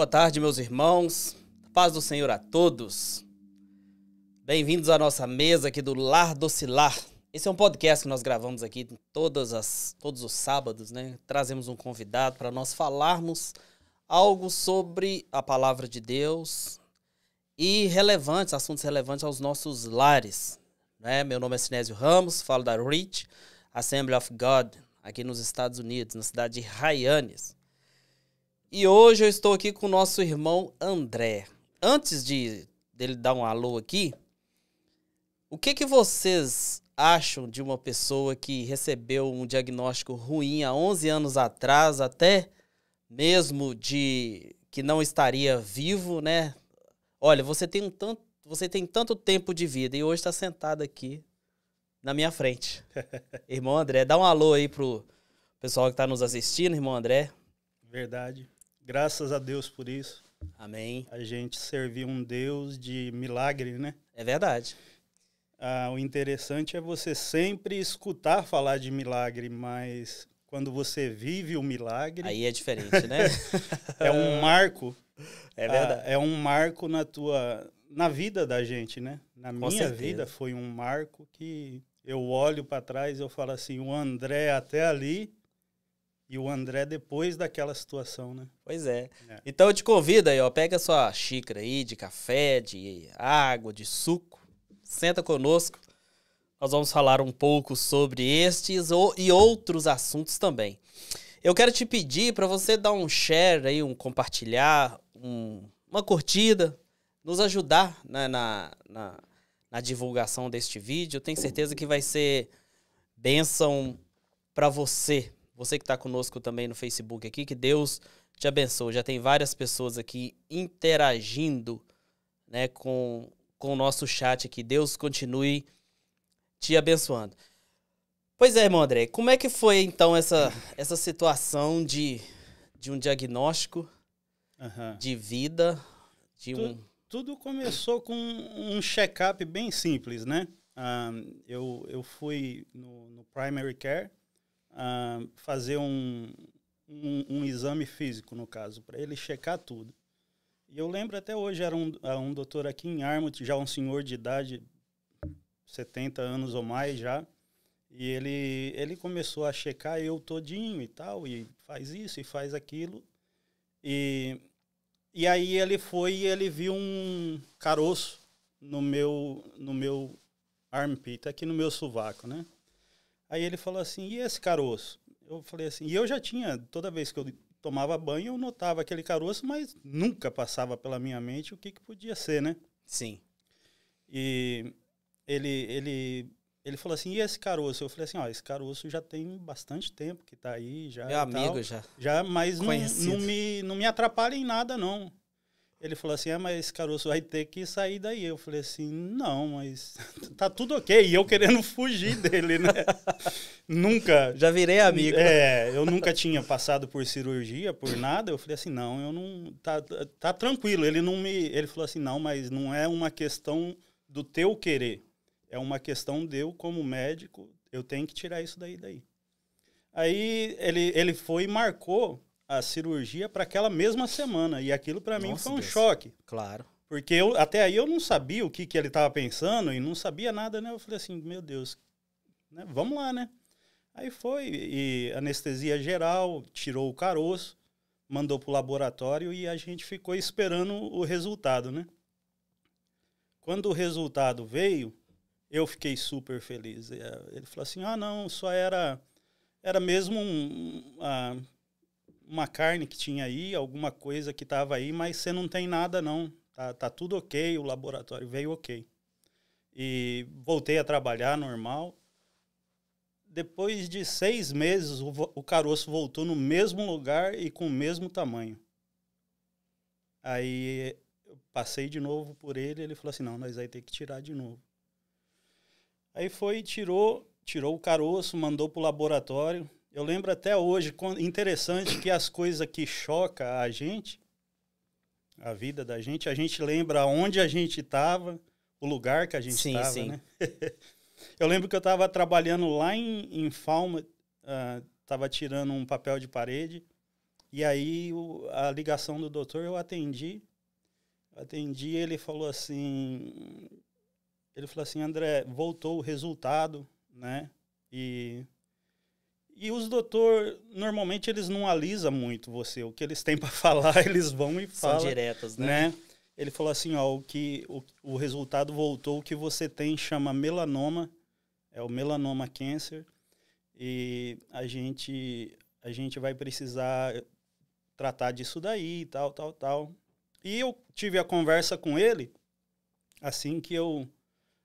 Boa tarde, meus irmãos. Paz do Senhor a todos. Bem-vindos à nossa mesa aqui do Lar Docilar. Esse é um podcast que nós gravamos aqui todas as, todos os sábados, né? Trazemos um convidado para nós falarmos algo sobre a palavra de Deus e relevantes, assuntos relevantes aos nossos lares. Né? Meu nome é Sinésio Ramos, falo da REACH, Assembly of God, aqui nos Estados Unidos, na cidade de Hyannis. E hoje eu estou aqui com o nosso irmão André. Antes de dele dar um alô aqui, o que que vocês acham de uma pessoa que recebeu um diagnóstico ruim há 11 anos atrás, até mesmo de que não estaria vivo, né? Olha, você tem um tanto, você tem tanto tempo de vida e hoje está sentado aqui na minha frente. irmão André, dá um alô aí pro pessoal que está nos assistindo, irmão André. Verdade. Graças a Deus por isso. Amém. A gente servir um Deus de milagre, né? É verdade. Ah, o interessante é você sempre escutar falar de milagre, mas quando você vive o milagre. Aí é diferente, né? é um marco. É verdade. Ah, é um marco na tua. na vida da gente, né? Na Com minha certeza. vida foi um marco que eu olho para trás eu falo assim: o André até ali e o André depois daquela situação, né? Pois é. é. Então eu te convido aí, ó, pega sua xícara aí de café, de água, de suco, senta conosco. Nós vamos falar um pouco sobre estes e outros assuntos também. Eu quero te pedir para você dar um share aí, um compartilhar, um, uma curtida, nos ajudar na, né, na, na, na divulgação deste vídeo. Eu tenho certeza que vai ser bênção para você, você que está conosco também no Facebook aqui, que Deus te abençoe. Já tem várias pessoas aqui interagindo né, com, com o nosso chat aqui. Deus continue te abençoando. Pois é, irmão André, como é que foi então essa, essa situação de, de um diagnóstico uhum. de vida? De tu, um... Tudo começou com um check-up bem simples, né? Um, ah, eu, eu fui no, no primary care fazer um, um, um, exame físico, no caso, para ele checar tudo. E eu lembro até hoje, era um, ah, um doutor aqui em Armut, já um senhor de idade, 70 anos ou mais já, e ele, ele começou a checar eu todinho e tal, e faz isso e faz aquilo. E, e aí ele foi e ele viu um caroço no meu, no meu armpit, aqui no meu sovaco, né? Aí ele falou assim: e esse caroço? Eu falei assim: e eu já tinha, toda vez que eu tomava banho, eu notava aquele caroço, mas nunca passava pela minha mente o que, que podia ser, né? Sim. E ele, ele, ele falou assim: e esse caroço? Eu falei assim: ó, esse caroço já tem bastante tempo que tá aí, já. Meu amigo tal, já. Já, mas não, não, me, não me atrapalha em nada, não. Ele falou assim: é, mas caroço vai ter que sair daí. Eu falei assim: não, mas tá tudo ok. E eu querendo fugir dele, né? nunca. Já virei amigo. É, eu nunca tinha passado por cirurgia, por nada. Eu falei assim: não, eu não. Tá, tá tranquilo. Ele não me. Ele falou assim: não, mas não é uma questão do teu querer. É uma questão de eu, como médico, eu tenho que tirar isso daí daí. Aí ele, ele foi e marcou a cirurgia para aquela mesma semana. E aquilo para mim foi um Deus. choque. Claro. Porque eu, até aí eu não sabia o que, que ele estava pensando e não sabia nada, né? Eu falei assim, meu Deus, né? vamos lá, né? Aí foi, e anestesia geral, tirou o caroço, mandou para o laboratório e a gente ficou esperando o resultado, né? Quando o resultado veio, eu fiquei super feliz. É, ele falou assim, ah, não, só era, era mesmo um... um uma carne que tinha aí, alguma coisa que estava aí, mas você não tem nada não. Tá, tá tudo ok, o laboratório veio ok. E voltei a trabalhar normal. Depois de seis meses, o, o caroço voltou no mesmo lugar e com o mesmo tamanho. Aí eu passei de novo por ele, ele falou assim, não, nós vai ter que tirar de novo. Aí foi, tirou, tirou o caroço, mandou pro laboratório. Eu lembro até hoje, interessante que as coisas que chocam a gente, a vida da gente, a gente lembra onde a gente estava, o lugar que a gente estava, né? eu lembro que eu estava trabalhando lá em, em Falma, ah, estava uh, tirando um papel de parede, e aí o, a ligação do doutor eu atendi, atendi e ele falou assim, ele falou assim, André, voltou o resultado, né? E e os doutor, normalmente eles não alisam muito você. O que eles têm para falar, eles vão e falam. São diretas, né? né? Ele falou assim, ó, o, que, o, o resultado voltou, o que você tem chama melanoma, é o melanoma cancer, e a gente, a gente vai precisar tratar disso daí, tal, tal, tal. E eu tive a conversa com ele assim que eu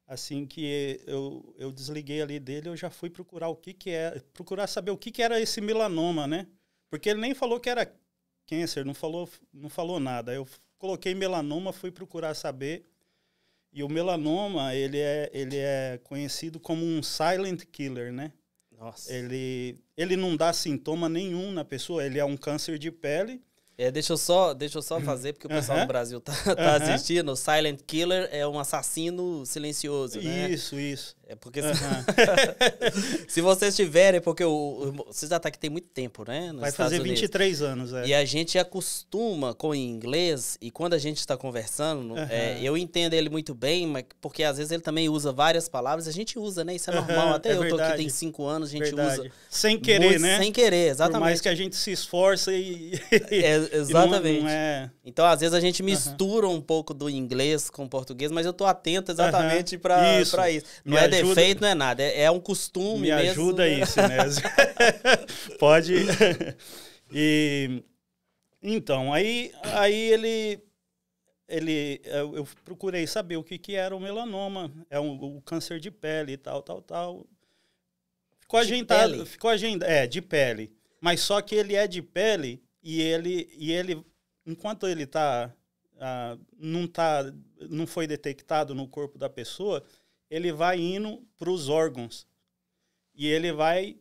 assim que eu, eu desliguei ali dele, eu já fui procurar o que que é, procurar saber o que que era esse melanoma, né? Porque ele nem falou que era câncer, não falou, não falou nada. Eu coloquei melanoma, fui procurar saber. E o melanoma, ele é, ele é conhecido como um silent killer, né? Nossa. Ele, ele não dá sintoma nenhum na pessoa, ele é um câncer de pele é, deixa eu só, deixa eu só fazer, porque o pessoal uh -huh. do Brasil tá, tá uh -huh. assistindo. Silent Killer é um assassino silencioso, né? Isso, isso. É porque se, se vocês tiverem, é porque o, o, vocês já tá aqui tem muito tempo, né? Vai Estados fazer 23 Unidos. anos, é. E a gente acostuma com inglês e quando a gente está conversando, uhum. é, eu entendo ele muito bem, mas porque às vezes ele também usa várias palavras, a gente usa, né? Isso é normal. Uhum. Até é eu tô aqui tem cinco anos, a gente verdade. usa. Sem querer, muito, né? Sem querer, exatamente. Por mais que a gente se esforce e. é, exatamente. E não, não é. então, às vezes, a gente mistura um pouco do inglês com português, mas eu tô atento exatamente para isso. isso. Não é ajuda... defeito, não é nada. É, é um costume Me mesmo. ajuda isso, né? Pode... e... Então, aí, aí ele... ele eu, eu, procurei saber o que, que era o melanoma. É um, o câncer de pele e tal, tal, tal. Ficou de agendado. Pele? Ficou agendado. É, de pele. Mas só que ele é de pele e ele... E ele enquanto ele tá... Ah, não, tá, não foi detectado no corpo da pessoa, ele vai indo para os órgãos. E ele vai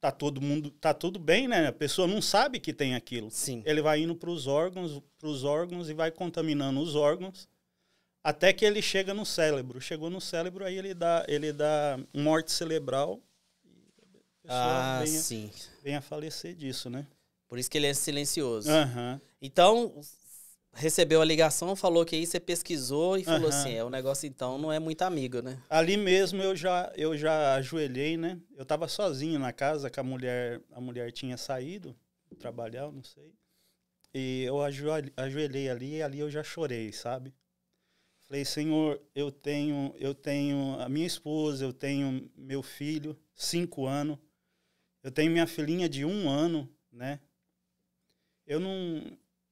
tá todo mundo tá tudo bem né a pessoa não sabe que tem aquilo Sim. ele vai indo para os órgãos para os órgãos e vai contaminando os órgãos até que ele chega no cérebro chegou no cérebro aí ele dá ele dá morte cerebral e a pessoa ah, sim. vem a falecer disso né por isso que ele é silencioso uhum. então recebeu a ligação, falou que aí você pesquisou e falou uhum. assim, é, o negócio então não é muito amigo, né? Ali mesmo eu já, eu já ajoelhei, né? Eu tava sozinho na casa, que a mulher, a mulher tinha saído, trabalhar, não sei. E eu ajoelhei, ajoelhei ali e ali eu já chorei, sabe? Falei, Senhor, eu tenho, eu tenho a minha esposa, eu tenho meu filho, cinco anos, eu tenho minha filhinha de um ano, né? Eu não,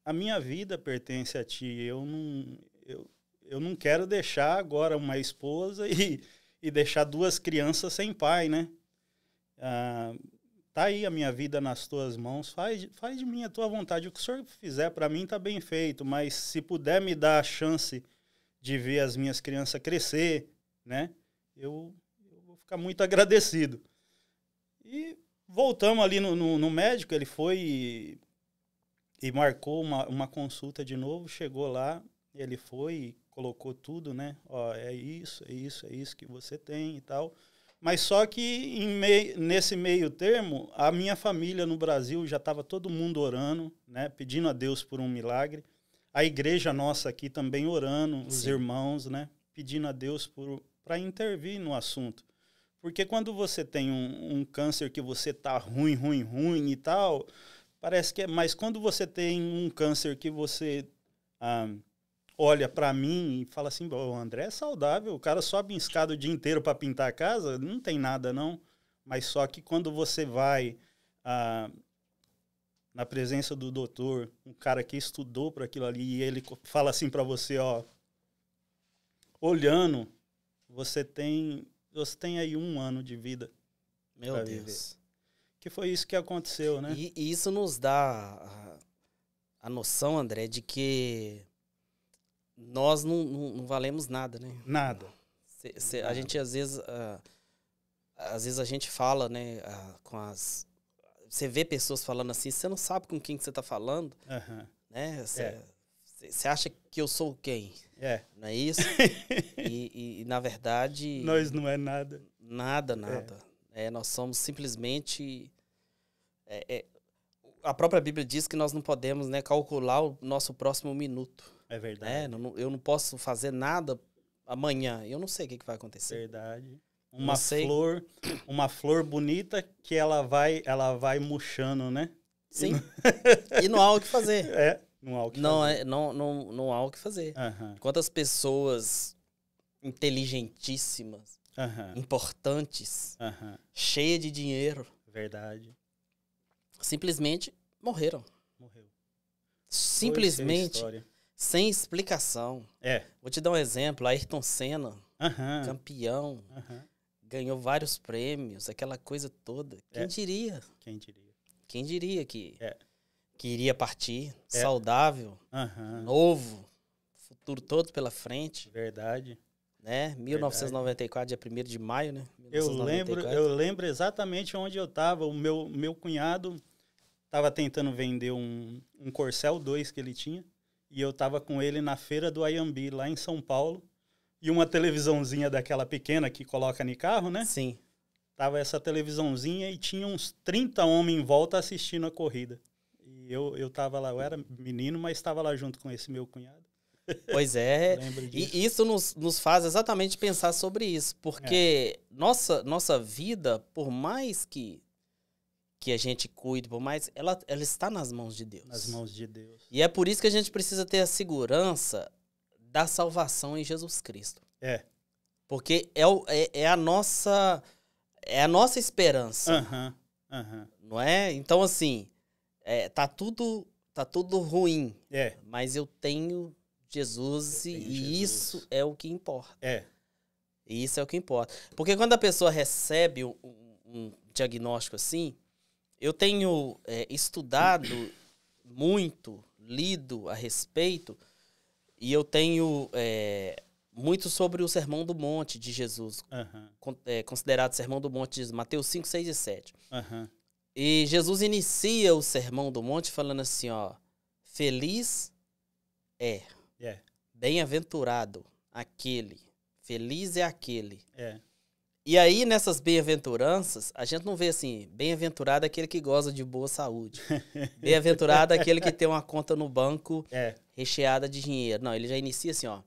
a minha vida pertence a ti. Eu não, eu, eu não quero deixar agora uma esposa e, e deixar duas crianças sem pai, né? Ah, tá aí a minha vida nas tuas mãos. Faz, faz de mim a tua vontade. O que o senhor fizer para mim tá bem feito, mas se puder me dar a chance de ver as minhas crianças crescer, né? Eu, eu vou ficar muito agradecido. E voltamos ali no, no, no médico, ele foi e marcou uma, uma consulta de novo, chegou lá, ele foi, colocou tudo, né? Ó, é isso, é isso, é isso que você tem e tal. Mas só que mei, nesse meio termo, a minha família no Brasil já estava todo mundo orando, né? Pedindo a Deus por um milagre. A igreja nossa aqui também orando, Sim. os irmãos, né? Pedindo a Deus para intervir no assunto. Porque quando você tem um, um câncer que você tá ruim, ruim, ruim e tal, Parece que é, mas quando você tem um câncer que você ah, olha para mim e fala assim, o André é saudável, o cara sobe em escada o dia inteiro para pintar a casa, não tem nada não. Mas só que quando você vai ah, na presença do doutor, um cara que estudou para aquilo ali, e ele fala assim para você, ó, olhando, você tem, você tem aí um ano de vida. Meu Deus. Viver que foi isso que aconteceu, né? E, e isso nos dá a, a, noção, André, de que nós não, não, não valemos nada, né? Nada. Cê, cê, nada. A gente às vezes, uh, às vezes a gente fala, né, uh, com as você vê pessoas falando assim, você não sabe com quem que você está falando, uhum. né? Você é. acha que eu sou quem? É. Não é isso? e, e, e, na verdade... Nós não é nada. Nada, é. nada. É. É, nós somos simplesmente. É, é, a própria Bíblia diz que nós não podemos né, calcular o nosso próximo minuto. É verdade. Né? Não, eu não posso fazer nada amanhã. Eu não sei o que, que vai acontecer. Verdade uma flor, uma flor bonita que ela vai, ela vai murchando, né? Sim. e não há o que fazer. É, não há o que não, fazer. É, não, não, não há o que fazer. Uhum. Quantas pessoas inteligentíssimas uhum. importantes, uhum. cheia de dinheiro. Verdade. Simplesmente morreram. Morreu. Simplesmente sem explicação. É. Vou te dar um exemplo. Ayrton Senna, uhum. campeão, ganhou vários prêmios, aquela coisa toda. É. Quem é. diria? Quem diria? Quem diria que, é. que iria partir é. saudável, novo, futuro todo pela frente. Verdade né? 1994, Verdade. dia 1 de maio, né? 1994. Eu lembro, eu lembro exatamente onde eu estava. O meu, meu cunhado estava tentando vender um, um Corcel 2 que ele tinha. E eu estava com ele na feira do Ayambi, lá em São Paulo. E uma televisãozinha daquela pequena que coloca no carro, né? Sim. Tava essa televisãozinha e tinha uns 30 homens em volta assistindo a corrida. E eu, eu tava lá, eu era menino, mas estava lá junto com esse meu cunhado. Pois é. e isso nos, nos faz exatamente pensar sobre isso, porque é. nossa, nossa vida, por mais que que a gente cuide, por mais ela, ela está nas mãos de Deus. Nas mãos de Deus. E é por isso que a gente precisa ter a segurança da salvação em Jesus Cristo. É. Porque é, o, é, é a nossa é a nossa esperança. Não é? Então assim, é, tá tudo tá tudo ruim. É. Mas eu tenho Jesus e Jesus. isso é o que importa. É. Isso é o que importa. Porque quando a pessoa recebe um, um diagnóstico assim, eu tenho é, estudado muito, lido a respeito, e eu tenho é, muito sobre o Sermão do Monte de Jesus, uhum. con é, considerado Sermão do Monte de Mateus 5, 6 e 7. Uhum. E Jesus inicia o Sermão do Monte falando assim, ó, feliz é. É. Bem-aventurado aquele. Feliz é aquele. É. E aí, nessas bem-aventuranças, a gente não vê assim, bem-aventurado é aquele que goza de boa saúde. bem-aventurado é aquele que tem uma conta no banco é. recheada de dinheiro. Não, ele já inicia assim, ó.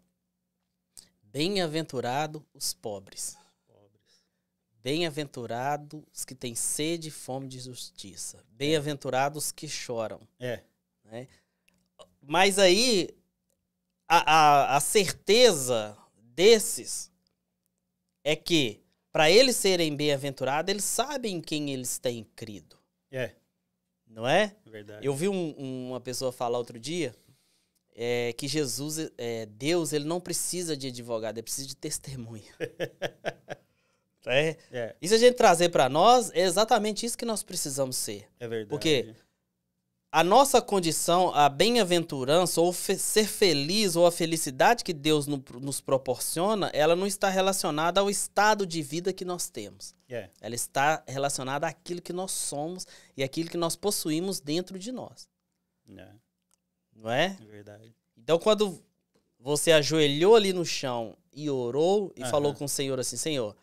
Bem-aventurado os pobres. pobres. Bem-aventurado os que têm sede e fome de justiça. Bem-aventurados os que choram. É. Né? Mas aí, a, a, a certeza desses é que, para eles serem bem-aventurados, eles sabem quem eles têm crido. É. Não é? Verdade. Eu vi um, uma pessoa falar outro dia é, que Jesus, é, Deus, ele não precisa de advogado, ele precisa de testemunha. É. é. E se a gente trazer para nós, é exatamente isso que nós precisamos ser. É verdade. Porque a nossa condição, a bem-aventurança, ou fe ser feliz, ou a felicidade que Deus no, nos proporciona, ela não está relacionada ao estado de vida que nós temos. Yeah. É. Ela está relacionada àquilo que nós somos e àquilo que nós possuímos dentro de nós. Yeah. É. Não é? é verdade. Então, quando você ajoelhou ali no chão e orou e uh -huh. falou com o Senhor assim: Senhor,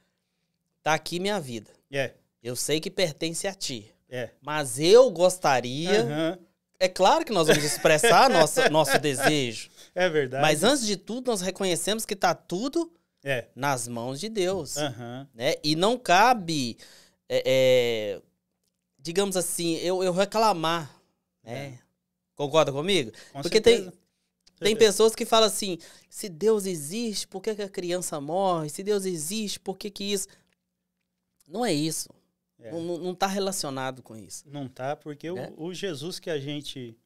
tá aqui minha vida. Yeah. É. Eu sei que pertence a ti. É. Mas eu gostaria. Uhum. É claro que nós vamos expressar nosso nosso desejo. É verdade. Mas antes de tudo, nós reconhecemos que está tudo é. nas mãos de Deus. Uhum. Né? E não cabe, é, é, digamos assim, eu, eu reclamar. Né? É. Concorda comigo? Com Porque certeza. tem. Tem pessoas que falam assim: se Deus existe, por que, que a criança morre? Se Deus existe, por que, que isso? Não é isso. É. Não está relacionado com isso. Não está, porque é. o, né? o, Jesus que a gente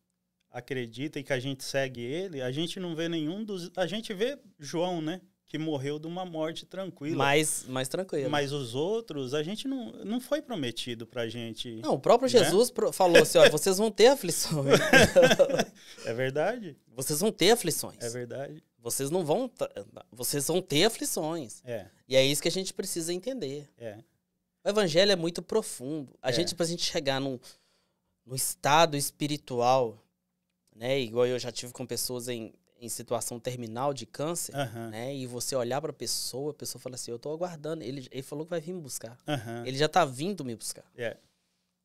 acredita e que a gente segue ele, a gente não vê nenhum dos. A gente vê João, né? Que morreu de uma morte tranquila. Mais, mais tranquila. Mas os outros, a gente não, não foi prometido pra gente. Não, o próprio né? Jesus falou assim: ó, vocês vão ter aflições. é verdade. Vocês vão ter aflições. É verdade. Vocês não vão. Vocês vão ter aflições. É. E é isso que a gente precisa entender. É. O evangelho é muito profundo. A é. gente, pra gente chegar num, num estado espiritual, né? Igual eu já tive com pessoas em, em situação terminal de câncer, uhum. né? E você olhar para a pessoa, a pessoa fala assim: "Eu tô aguardando, ele, ele falou que vai vir me buscar. Uhum. Ele já tá vindo me buscar". É.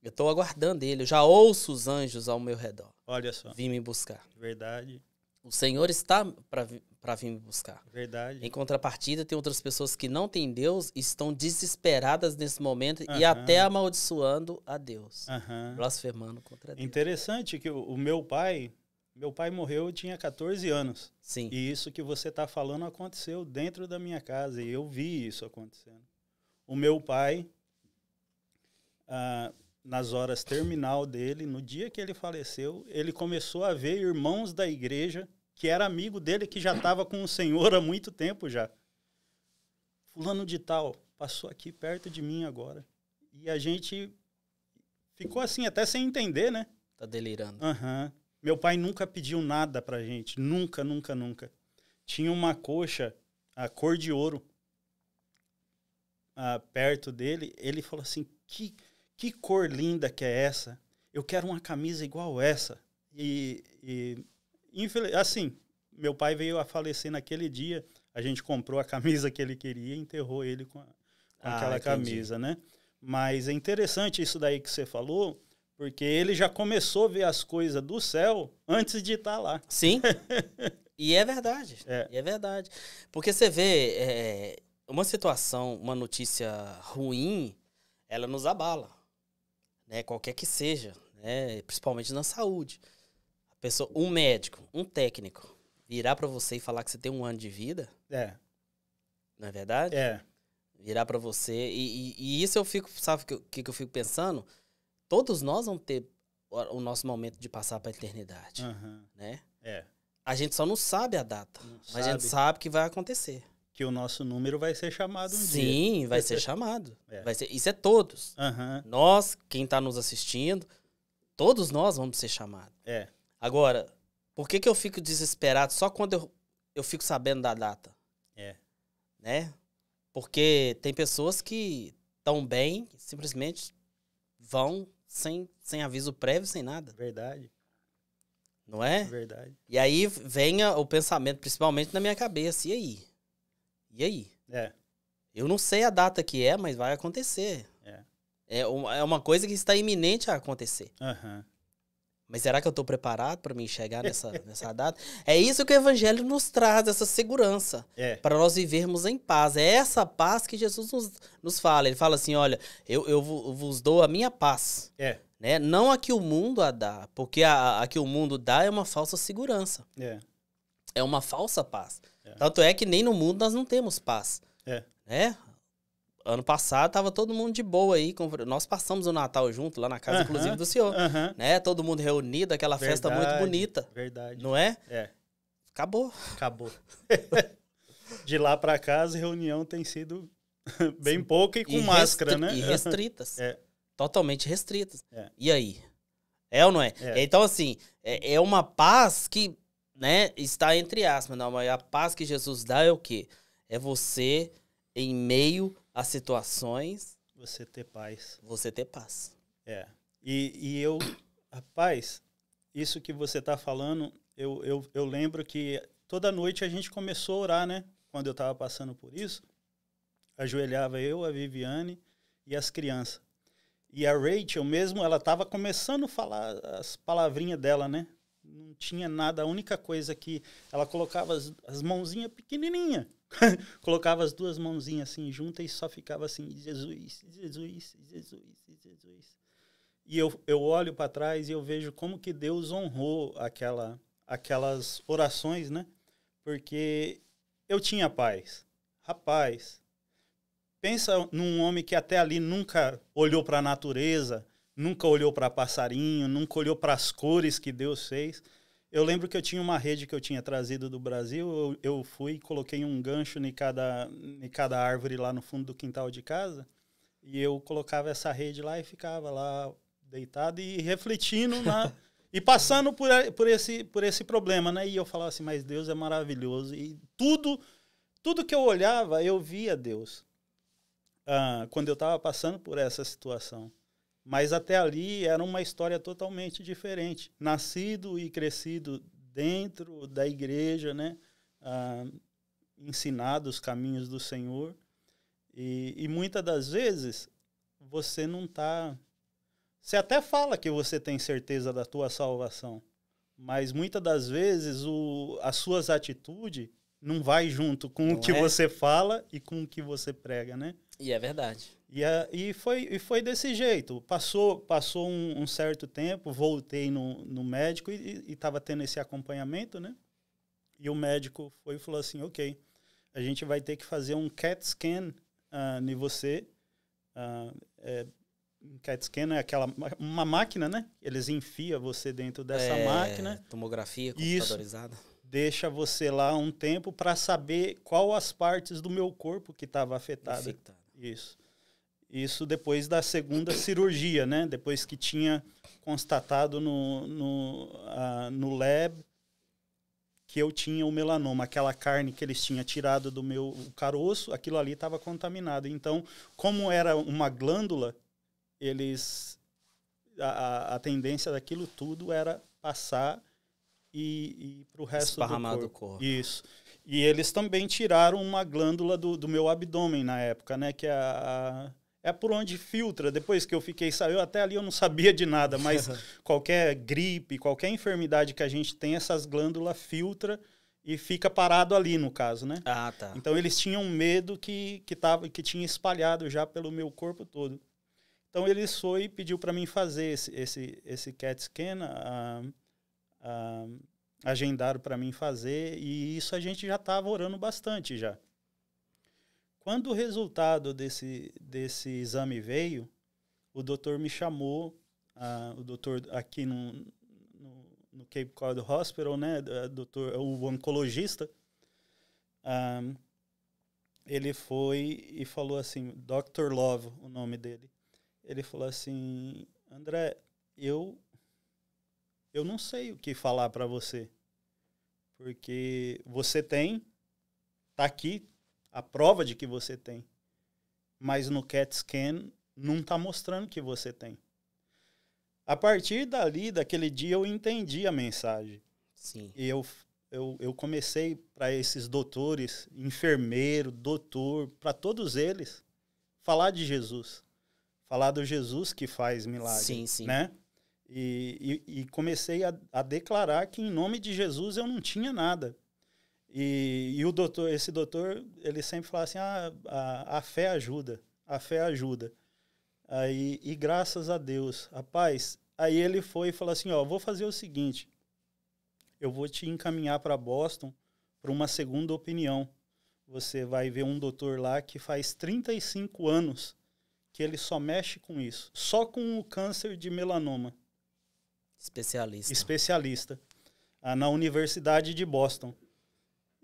Eu tô aguardando ele, eu já ouço os anjos ao meu redor. Olha só. Vim me buscar. Verdade. O Senhor está para para vir me buscar. Verdade. Em contrapartida, tem outras pessoas que não têm Deus, estão desesperadas nesse momento uhum. e até amaldiçoando a Deus, uhum. blasfemando contra Deus. Interessante que o, o meu pai, meu pai morreu, eu tinha 14 anos. Sim. E isso que você está falando aconteceu dentro da minha casa. E eu vi isso acontecendo. O meu pai, ah, nas horas terminal dele, no dia que ele faleceu, ele começou a ver irmãos da igreja que era amigo dele, que já estava com o senhor há muito tempo já. Fulano de tal passou aqui perto de mim agora. E a gente ficou assim, até sem entender, né? Tá delirando. Aham. Uhum. Meu pai nunca pediu nada pra gente. Nunca, nunca, nunca. Tinha uma coxa, a cor de ouro, ah, perto dele. Ele falou assim: que, que cor linda que é essa? Eu quero uma camisa igual essa. E, e assim, meu pai veio a falecer naquele dia. A gente comprou a camisa que ele queria e enterrou ele com, a, com ah, aquela entendi. camisa, né? Mas é interessante isso daí que você falou, porque ele já começou a ver as coisas do céu antes de estar tá lá. Sim. e é verdade. É. E é verdade. Porque você vê é, uma situação, uma notícia ruim, ela nos abala. Né? Qualquer que seja, né? principalmente na saúde. Pessoa, um médico, um técnico, virar para você e falar que você tem um ano de vida. É. Não é verdade? É. Virar para você. E, e, e, isso eu fico, sabe o que, eu, que eu fico pensando? Todos nós vamos ter o nosso momento de passar para a eternidade. Uhum. Né? É. A gente só não sabe a data, mas a gente sabe que vai acontecer. Que o nosso número vai ser chamado um Sim, dia. Sim, vai ser chamado. É. Vai ser, isso é todos. Uhum. Nós, quem está nos assistindo, todos nós vamos ser chamados. É. Agora, por que, que eu fico desesperado só quando eu, eu fico sabendo da data? É. Né? Porque tem pessoas que estão bem, simplesmente vão sem, sem aviso prévio, sem nada. Verdade. Não é? Verdade. E aí venha o pensamento, principalmente na minha cabeça. E aí? E aí? É. Eu não sei a data que é, mas vai acontecer. É. É, é uma coisa que está iminente a acontecer. Uhum. Mas será que eu estou preparado para me enxergar nessa, nessa data? É isso que o Evangelho nos traz, essa segurança. É. Para nós vivermos em paz. É essa paz que Jesus nos, nos fala. Ele fala assim: olha, eu, eu vos dou a minha paz. É. Né? Não a que o mundo a dá. Porque a, a que o mundo dá é uma falsa segurança. É. É uma falsa paz. É. Tanto é que nem no mundo nós não temos paz. É. Né? ano passado tava todo mundo de boa aí. Nós passamos o Natal junto lá na casa, uh -huh, inclusive, do senhor. Uh -huh. né? Todo mundo reunido, aquela verdade, festa muito bonita. Verdade. Não é? É. Acabou. Acabou. de lá para casa reunião tem sido bem Sim. pouca e com e máscara, né? E restritas. é. Totalmente restritas. É. E aí? É ou não é? é? é. Então, assim, é, é, uma paz que né, está entre aspas, não, mas a paz que Jesus dá é o quê? É você em meio as situações. Você ter paz. Você ter paz. É. E, e eu, rapaz, isso que você está falando, eu, eu, eu lembro que toda noite a gente começou a orar, né? Quando eu estava passando por isso, ajoelhava eu, a Viviane e as crianças. E a Rachel mesmo, ela estava começando a falar as palavrinhas dela, né? Não tinha nada, a única coisa que ela colocava as, as mãozinhas pequenininha colocava as duas mãozinhas assim juntas e só ficava assim, Jesus, Jesus, Jesus, Jesus. E eu, eu olho para trás e eu vejo como que Deus honrou aquela, aquelas orações, né? Porque eu tinha paz. Rapaz, pensa num homem que até ali nunca olhou para a natureza, nunca olhou para passarinho, nunca olhou para as cores que Deus fez. Eu lembro que eu tinha uma rede que eu tinha trazido do Brasil, eu, eu fui e coloquei um gancho em cada, em cada árvore lá no fundo do quintal de casa, e eu colocava essa rede lá e ficava lá deitado e refletindo na, e passando por, por, esse, por esse problema, né? E eu falava assim, mas Deus é maravilhoso. E tudo, tudo que eu olhava, eu via Deus. Ah, quando eu estava passando por essa situação. Mas até ali era uma história totalmente diferente. Nascido e crescido dentro da igreja, né? Ah, ensinado os caminhos do Senhor. E, e muitas das vezes você não está. Você até fala que você tem certeza da tua salvação, mas muitas das vezes o, as suas atitudes não vai junto com não o que é? você fala e com o que você prega, né? E é verdade. E, e, foi, e foi desse jeito. Passou, passou um, um certo tempo, voltei no, no médico e estava tendo esse acompanhamento, né? E o médico foi e falou assim, ok, a gente vai ter que fazer um CAT scan uh, em você. Uh, é, CAT scan é aquela uma máquina, né? Eles enfiam você dentro dessa é, máquina. Tomografia computadorizada. Isso deixa você lá um tempo para saber qual as partes do meu corpo que estava afetada. Isso. Isso depois da segunda cirurgia, né? Depois que tinha constatado no, no, uh, no lab que eu tinha o melanoma, aquela carne que eles tinham tirado do meu caroço, aquilo ali estava contaminado. Então, como era uma glândula, eles a, a tendência daquilo tudo era passar e, e para o resto do corpo. do corpo. Isso. E eles também tiraram uma glândula do, do meu abdômen na época, né? Que é a, é por onde filtra. Depois que eu fiquei, saiu até ali eu não sabia de nada, mas qualquer gripe, qualquer enfermidade que a gente tem, essas glândulas filtra e fica parado ali no caso, né? Ah, tá. Então eles tinham medo que que tava que tinha espalhado já pelo meu corpo todo. Então eles foi e pediu para mim fazer esse esse esse CAT scan, agendaram para mim fazer e isso a gente já estava orando bastante já. Quando o resultado desse, desse exame veio, o doutor me chamou, uh, o doutor aqui no, no, no, Cape Cod Hospital, né, doutor, o oncologista, um, ele foi e falou assim, Dr. Love, o nome dele. Ele falou assim, André, eu eu não sei o que falar para você, porque você tem tá aqui, a prova de que você tem. Mas no CAT scan não está mostrando que você tem. A partir dali, daquele dia, eu entendi a mensagem. Sim. E eu, eu, eu comecei para esses doutores, enfermeiro, doutor, para todos eles, falar de Jesus. Falar do Jesus que faz milagre. Sim, sim. Né? E, e, e comecei a, a declarar que em nome de Jesus eu não tinha nada. E, e o doutor, esse doutor, ele sempre fala assim: ah, a, a fé ajuda, a fé ajuda. Aí, e graças a Deus, rapaz. Aí ele foi e falou assim: ó, vou fazer o seguinte, eu vou te encaminhar para Boston para uma segunda opinião. Você vai ver um doutor lá que faz 35 anos que ele só mexe com isso, só com o câncer de melanoma. Especialista. Especialista. Ah, na Universidade de Boston.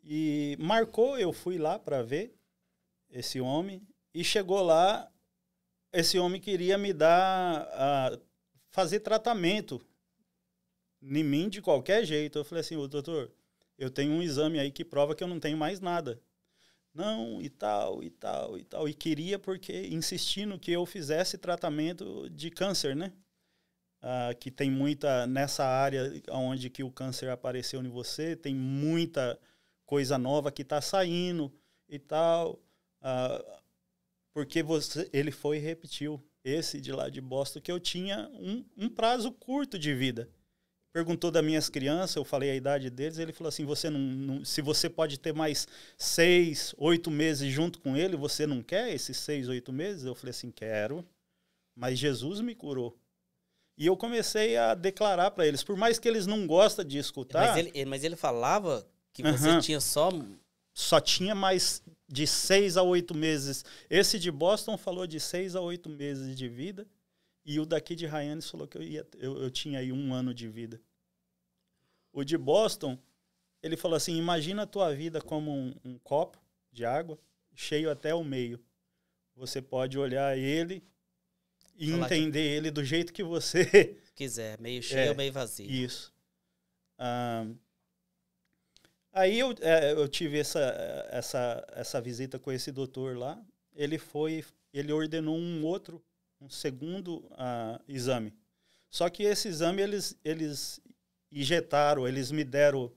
E marcou, eu fui lá para ver esse homem. E chegou lá, esse homem queria me dar, fazer tratamento em mim de qualquer jeito. Eu falei assim, ô doutor, eu tenho um exame aí que prova que eu não tenho mais nada. Não, e tal, e tal, e tal. E queria porque insistindo que eu fizesse tratamento de câncer, né? Ah, que tem muita, nessa área onde que o câncer apareceu em você, tem muita coisa nova que está saindo e tal. Ah, porque você, ele foi e repetiu. Esse de lá de Boston, que eu tinha um, um prazo curto de vida. Perguntou das minhas crianças, eu falei a idade deles, ele falou assim: você não, não, se você pode ter mais seis, oito meses junto com ele, você não quer esses seis, oito meses? Eu falei assim: quero, mas Jesus me curou. E eu comecei a declarar para eles, por mais que eles não gostam de escutar. Mas ele, mas ele falava que você tinha só. Só tinha mais de seis a oito meses. Esse de Boston falou de seis a oito meses de vida. E o daqui de Hyannis falou que eu, ia, eu, eu tinha aí um ano de vida. O de Boston, ele falou assim: imagina a tua vida como um, um copo de água, cheio até o meio. Você pode olhar ele e Falar entender que... ele do jeito que você quiser, meio cheio, é, meio vazio. Isso. Ah, Aí eu, é, eu tive essa, essa, essa visita com esse doutor lá. Ele foi, ele ordenou um outro, um segundo uh, exame. Só que esse exame eles, eles injetaram, eles me deram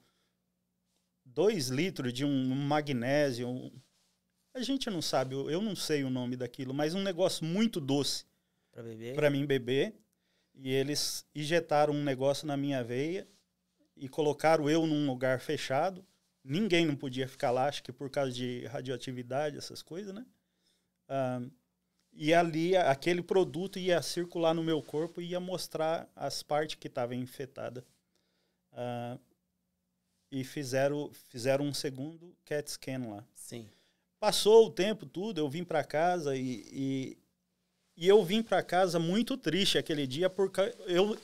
dois litros de um magnésio. Um, a gente não sabe, eu não sei o nome daquilo, mas um negócio muito doce para beber. Para mim beber. E eles injetaram um negócio na minha veia e colocaram eu num lugar fechado ninguém não podia ficar lá, acho que por causa de radioatividade, essas coisas, né? Ah, e ali, aquele produto ia circular no meu corpo e ia mostrar as partes que estavam infectadas. Ah, e fizeram, fizeram um segundo CAT scan lá. Sim. Passou o tempo, tudo, eu vim para casa e, e, e, eu vim para casa muito triste aquele dia, porque eu,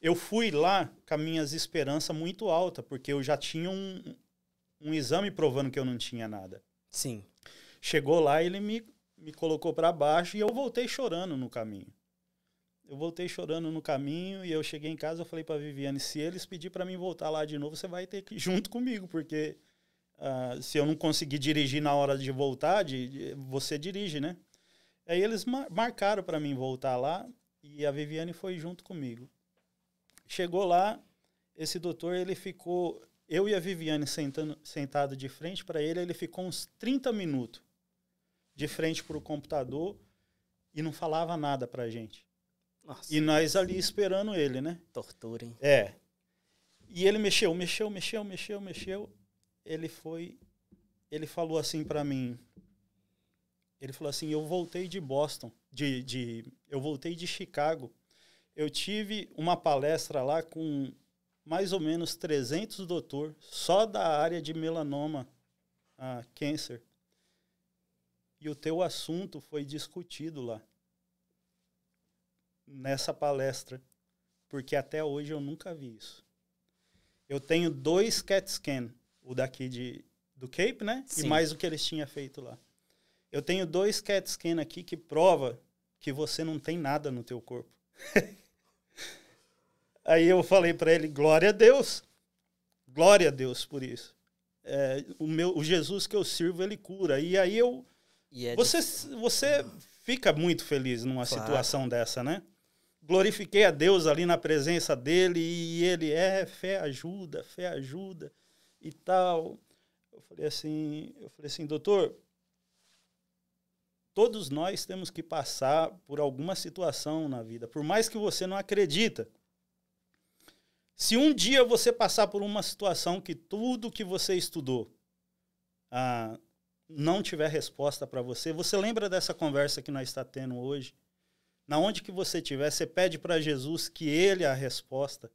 eu fui lá com minhas esperanças muito alta porque eu já tinha um, um exame provando que eu não tinha nada. Sim. Chegou lá, ele me, me colocou para baixo e eu voltei chorando no caminho. Eu voltei chorando no caminho e eu cheguei em casa, eu falei para Viviane, se eles pedir para mim voltar lá de novo, você vai ter que ir junto comigo, porque uh, se eu não conseguir dirigir na hora de voltar, de, de, você dirige, né? Aí eles mar marcaram para mim voltar lá e a Viviane foi junto comigo. Chegou lá, esse doutor, ele ficou eu e a Viviane sentando, sentado de frente para ele, ele ficou uns 30 minutos de frente para o computador e não falava nada para a gente. Nossa, e nós ali esperando ele, né? Tortura, hein? É. E ele mexeu, mexeu, mexeu, mexeu, mexeu. Ele foi. Ele falou assim para mim. Ele falou assim: Eu voltei de Boston, de, de, eu voltei de Chicago. Eu tive uma palestra lá com mais ou menos 300 doutores só da área de melanoma câncer cancer. E o teu assunto foi discutido lá, nessa palestra, porque até hoje eu nunca vi isso. Eu tenho dois CAT scan, o daqui de, do Cape, né? Sim. E mais o que eles tinham feito lá. Eu tenho dois CAT scan aqui que prova que você não tem nada no teu corpo. Aí eu falei para ele, glória a Deus. Glória a Deus por isso. É, o, meu, o Jesus que eu sirvo, ele cura. E aí eu... E é você, de... você fica muito feliz numa claro. situação dessa, né? Glorifiquei a Deus ali na presença dele e ele é fé ajuda, fé ajuda e tal. Eu falei assim, eu falei assim, doutor, todos nós temos que passar por alguma situação na vida, por mais que você não acredita. Se um dia você passar por uma situação que tudo que você estudou ah, não tiver resposta para você, você lembra dessa conversa que nós está tendo hoje? Na onde que você estiver, você pede para Jesus que ele é a resposta.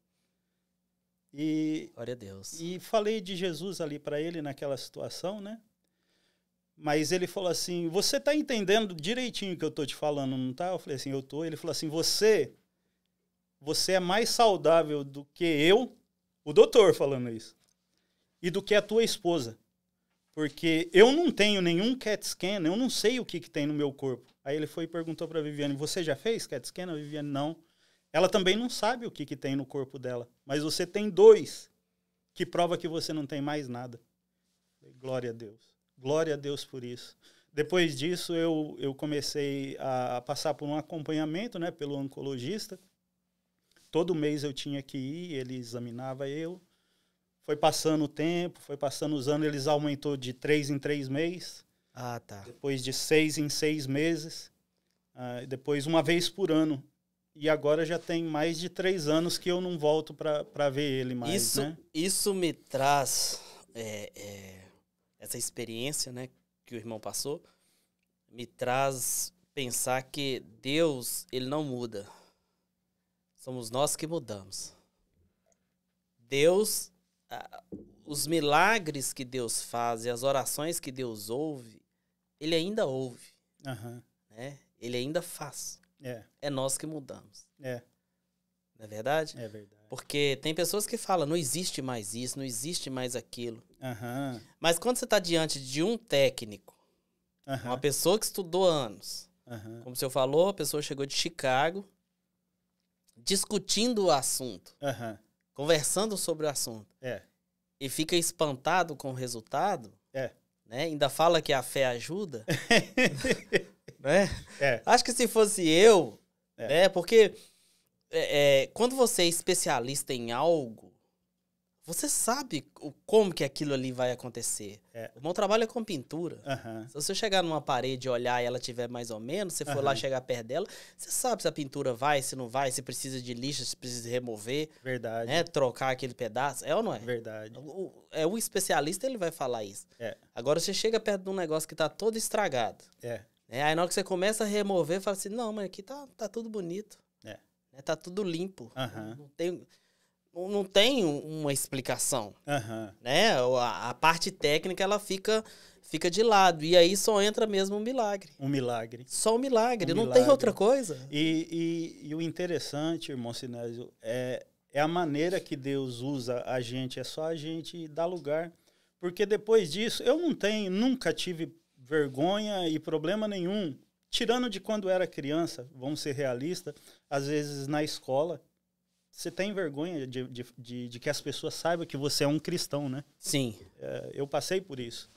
E Glória a Deus. E falei de Jesus ali para ele naquela situação, né? Mas ele falou assim: "Você está entendendo direitinho o que eu estou te falando, não tá?" Eu falei assim: "Eu estou. Ele falou assim: "Você você é mais saudável do que eu, o doutor falando isso, e do que a tua esposa. Porque eu não tenho nenhum CAT scan, eu não sei o que, que tem no meu corpo. Aí ele foi e perguntou para Viviane: Você já fez CAT scan? A Viviane: Não. Ela também não sabe o que, que tem no corpo dela, mas você tem dois, que prova que você não tem mais nada. Glória a Deus. Glória a Deus por isso. Depois disso, eu, eu comecei a, a passar por um acompanhamento né, pelo oncologista todo mês eu tinha que ir, ele examinava eu. Foi passando o tempo, foi passando os anos, eles aumentou de três em três meses. Ah, tá. Depois de seis em seis meses. Uh, depois uma vez por ano. E agora já tem mais de três anos que eu não volto para ver ele mais. Isso, né? isso me traz é, é, essa experiência né, que o irmão passou, me traz pensar que Deus ele não muda. Somos nós que mudamos. Deus, os milagres que Deus faz e as orações que Deus ouve, Ele ainda ouve. Uhum. Né? Ele ainda faz. É. é nós que mudamos. É. Não é verdade? É verdade. Porque tem pessoas que falam, não existe mais isso, não existe mais aquilo. Uhum. Mas quando você está diante de um técnico, uhum. uma pessoa que estudou anos, uhum. como o senhor falou, a pessoa chegou de Chicago, discutindo o assunto, uhum. conversando sobre o assunto, é. e fica espantado com o resultado, é. né? ainda fala que a fé ajuda, né? É. Acho que se fosse eu, é. né? porque é, é, quando você é especialista em algo, você sabe o, como que aquilo ali vai acontecer. É. O meu trabalho é com pintura. Uhum. Se você chegar numa parede e olhar e ela tiver mais ou menos, você for lá chegar perto dela, você sabe se a pintura vai, se não vai, se precisa de lixo, se precisa remover. Verdade. Né? Trocar aquele pedaço. É ou não é? Verdade. O, é o especialista, ele vai falar isso. É. Agora você chega perto de um negócio que está todo estragado. É. Né? Aí na hora que você começa a remover, fala assim, não, mas aqui tá, tá tudo bonito. É. Né? Tá tudo limpo. Uhum. Não, não tem não tem uma explicação. Uhum. Né? A, a, parte técnica ela fica fica de lado. E aí só entra mesmo um milagre. Um milagre. Só um milagre. Um não milagre. tem outra coisa. E, e, e, o interessante, irmão Sinésio, é, é a maneira que Deus usa a gente. É só a gente dar lugar. Porque depois disso, eu não tenho, nunca tive vergonha e problema nenhum. Tirando de quando era criança, vamos ser realistas, às vezes na escola, você tem vergonha de, de, de, de, que as pessoas saibam que você é um cristão, né? Sim. É, eu passei por isso.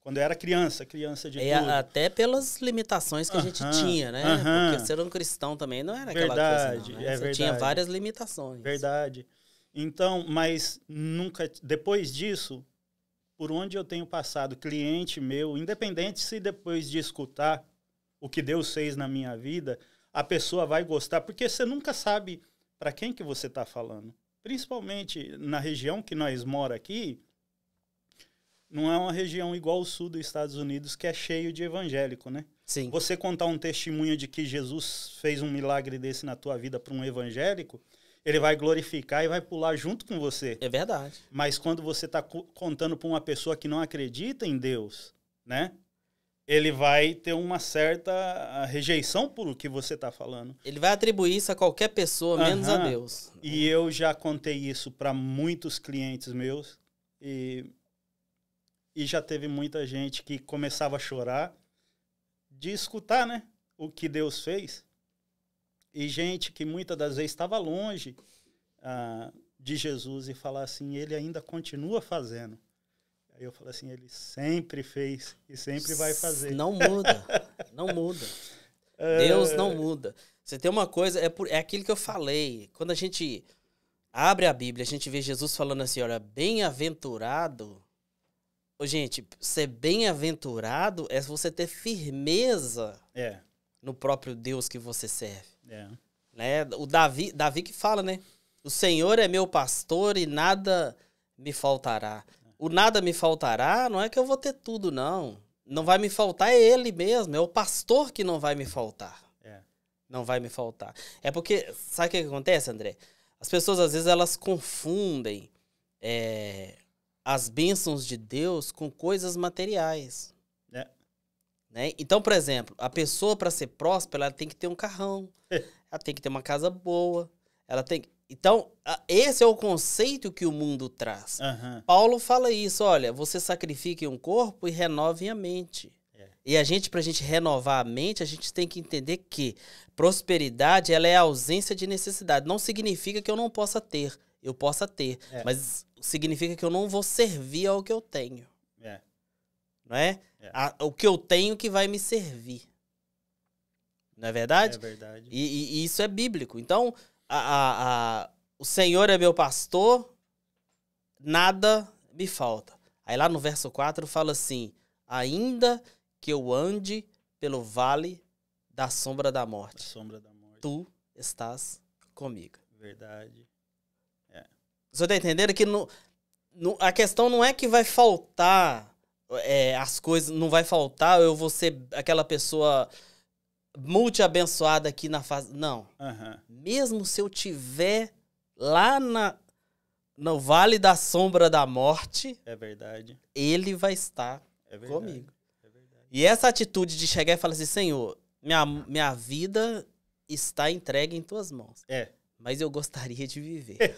Quando eu era criança, criança de é, tudo. Até pelas limitações que uh -huh, a gente tinha, né? Uh -huh. Porque ser um cristão também não era aquela coisa, não, né? é Você verdade. tinha várias limitações. Verdade. Então, mas nunca... Depois disso, por onde eu tenho passado, cliente meu, independente se depois de escutar o que Deus fez na minha vida, a pessoa vai gostar, porque você nunca sabe para quem que você está falando. Principalmente na região que nós mora aqui, não é uma região igual o sul dos Estados Unidos, que é cheio de evangélico, né? Sim. Você contar um testemunho de que Jesus fez um milagre desse na tua vida para um evangélico, ele vai glorificar e vai pular junto com você. É verdade. Mas quando você está contando para uma pessoa que não acredita em Deus, né? ele vai ter uma certa ah, rejeição por o que você está falando. Ele vai atribuir isso a qualquer pessoa, menos uhum. a Deus. E eu já contei isso para muitos clientes meus e, e já teve muita gente que começava a chorar de escutar, né, o que Deus fez. E gente que muitas das vezes estava longe ah, de Jesus e falar assim, ele ainda continua fazendo. Aí eu falo assim, ele sempre fez e sempre vai fazer. Não muda, não muda. É. Deus não muda. Você tem uma coisa, é, por, é aquilo que eu falei. Quando a gente abre a Bíblia, a gente vê Jesus falando assim, olha, bem-aventurado. gente, ser bem-aventurado é você ter firmeza é. no próprio Deus que você serve. É. Né? O Davi, Davi que fala, né? O Senhor é meu pastor e nada me faltará o nada me faltará não é que eu vou ter tudo, não. Não vai me faltar é ele mesmo, é o pastor que não vai me faltar. É. Não vai me faltar. É porque, sabe o que acontece, André? As pessoas, às vezes, elas confundem é, as bênçãos de Deus com coisas materiais. É. Né? Então, por exemplo, a pessoa, para ser próspera, ela tem que ter um carrão, ela tem que ter uma casa boa, ela tem que então, esse é o conceito que o mundo traz. Uhum. Paulo fala isso, olha, você sacrifique um corpo e renove a mente. É. E a gente, para a gente renovar a mente, a gente tem que entender que prosperidade ela é a ausência de necessidade. Não significa que eu não possa ter, eu possa ter, é. mas significa que eu não vou servir ao que eu tenho. É. Não é? é. A, o que eu tenho que vai me servir. Não é verdade? É verdade. e, e, e isso é bíblico. Então, a, a, o Senhor é meu pastor, nada me falta. Aí lá no verso 4 fala assim: Ainda que eu ande pelo vale da sombra da morte, sombra da morte. tu estás comigo. Verdade. É. Você tá entendendo que no, no, a questão não é que vai faltar é, as coisas, não vai faltar, eu vou ser aquela pessoa multi-abençoada aqui na fase. Não. Uhum. Mesmo se eu tiver lá na, no Vale da Sombra da Morte. É verdade. Ele vai estar é comigo. É verdade. E essa atitude de chegar e falar assim: Senhor, minha, minha vida está entregue em tuas mãos. É. Mas eu gostaria de viver.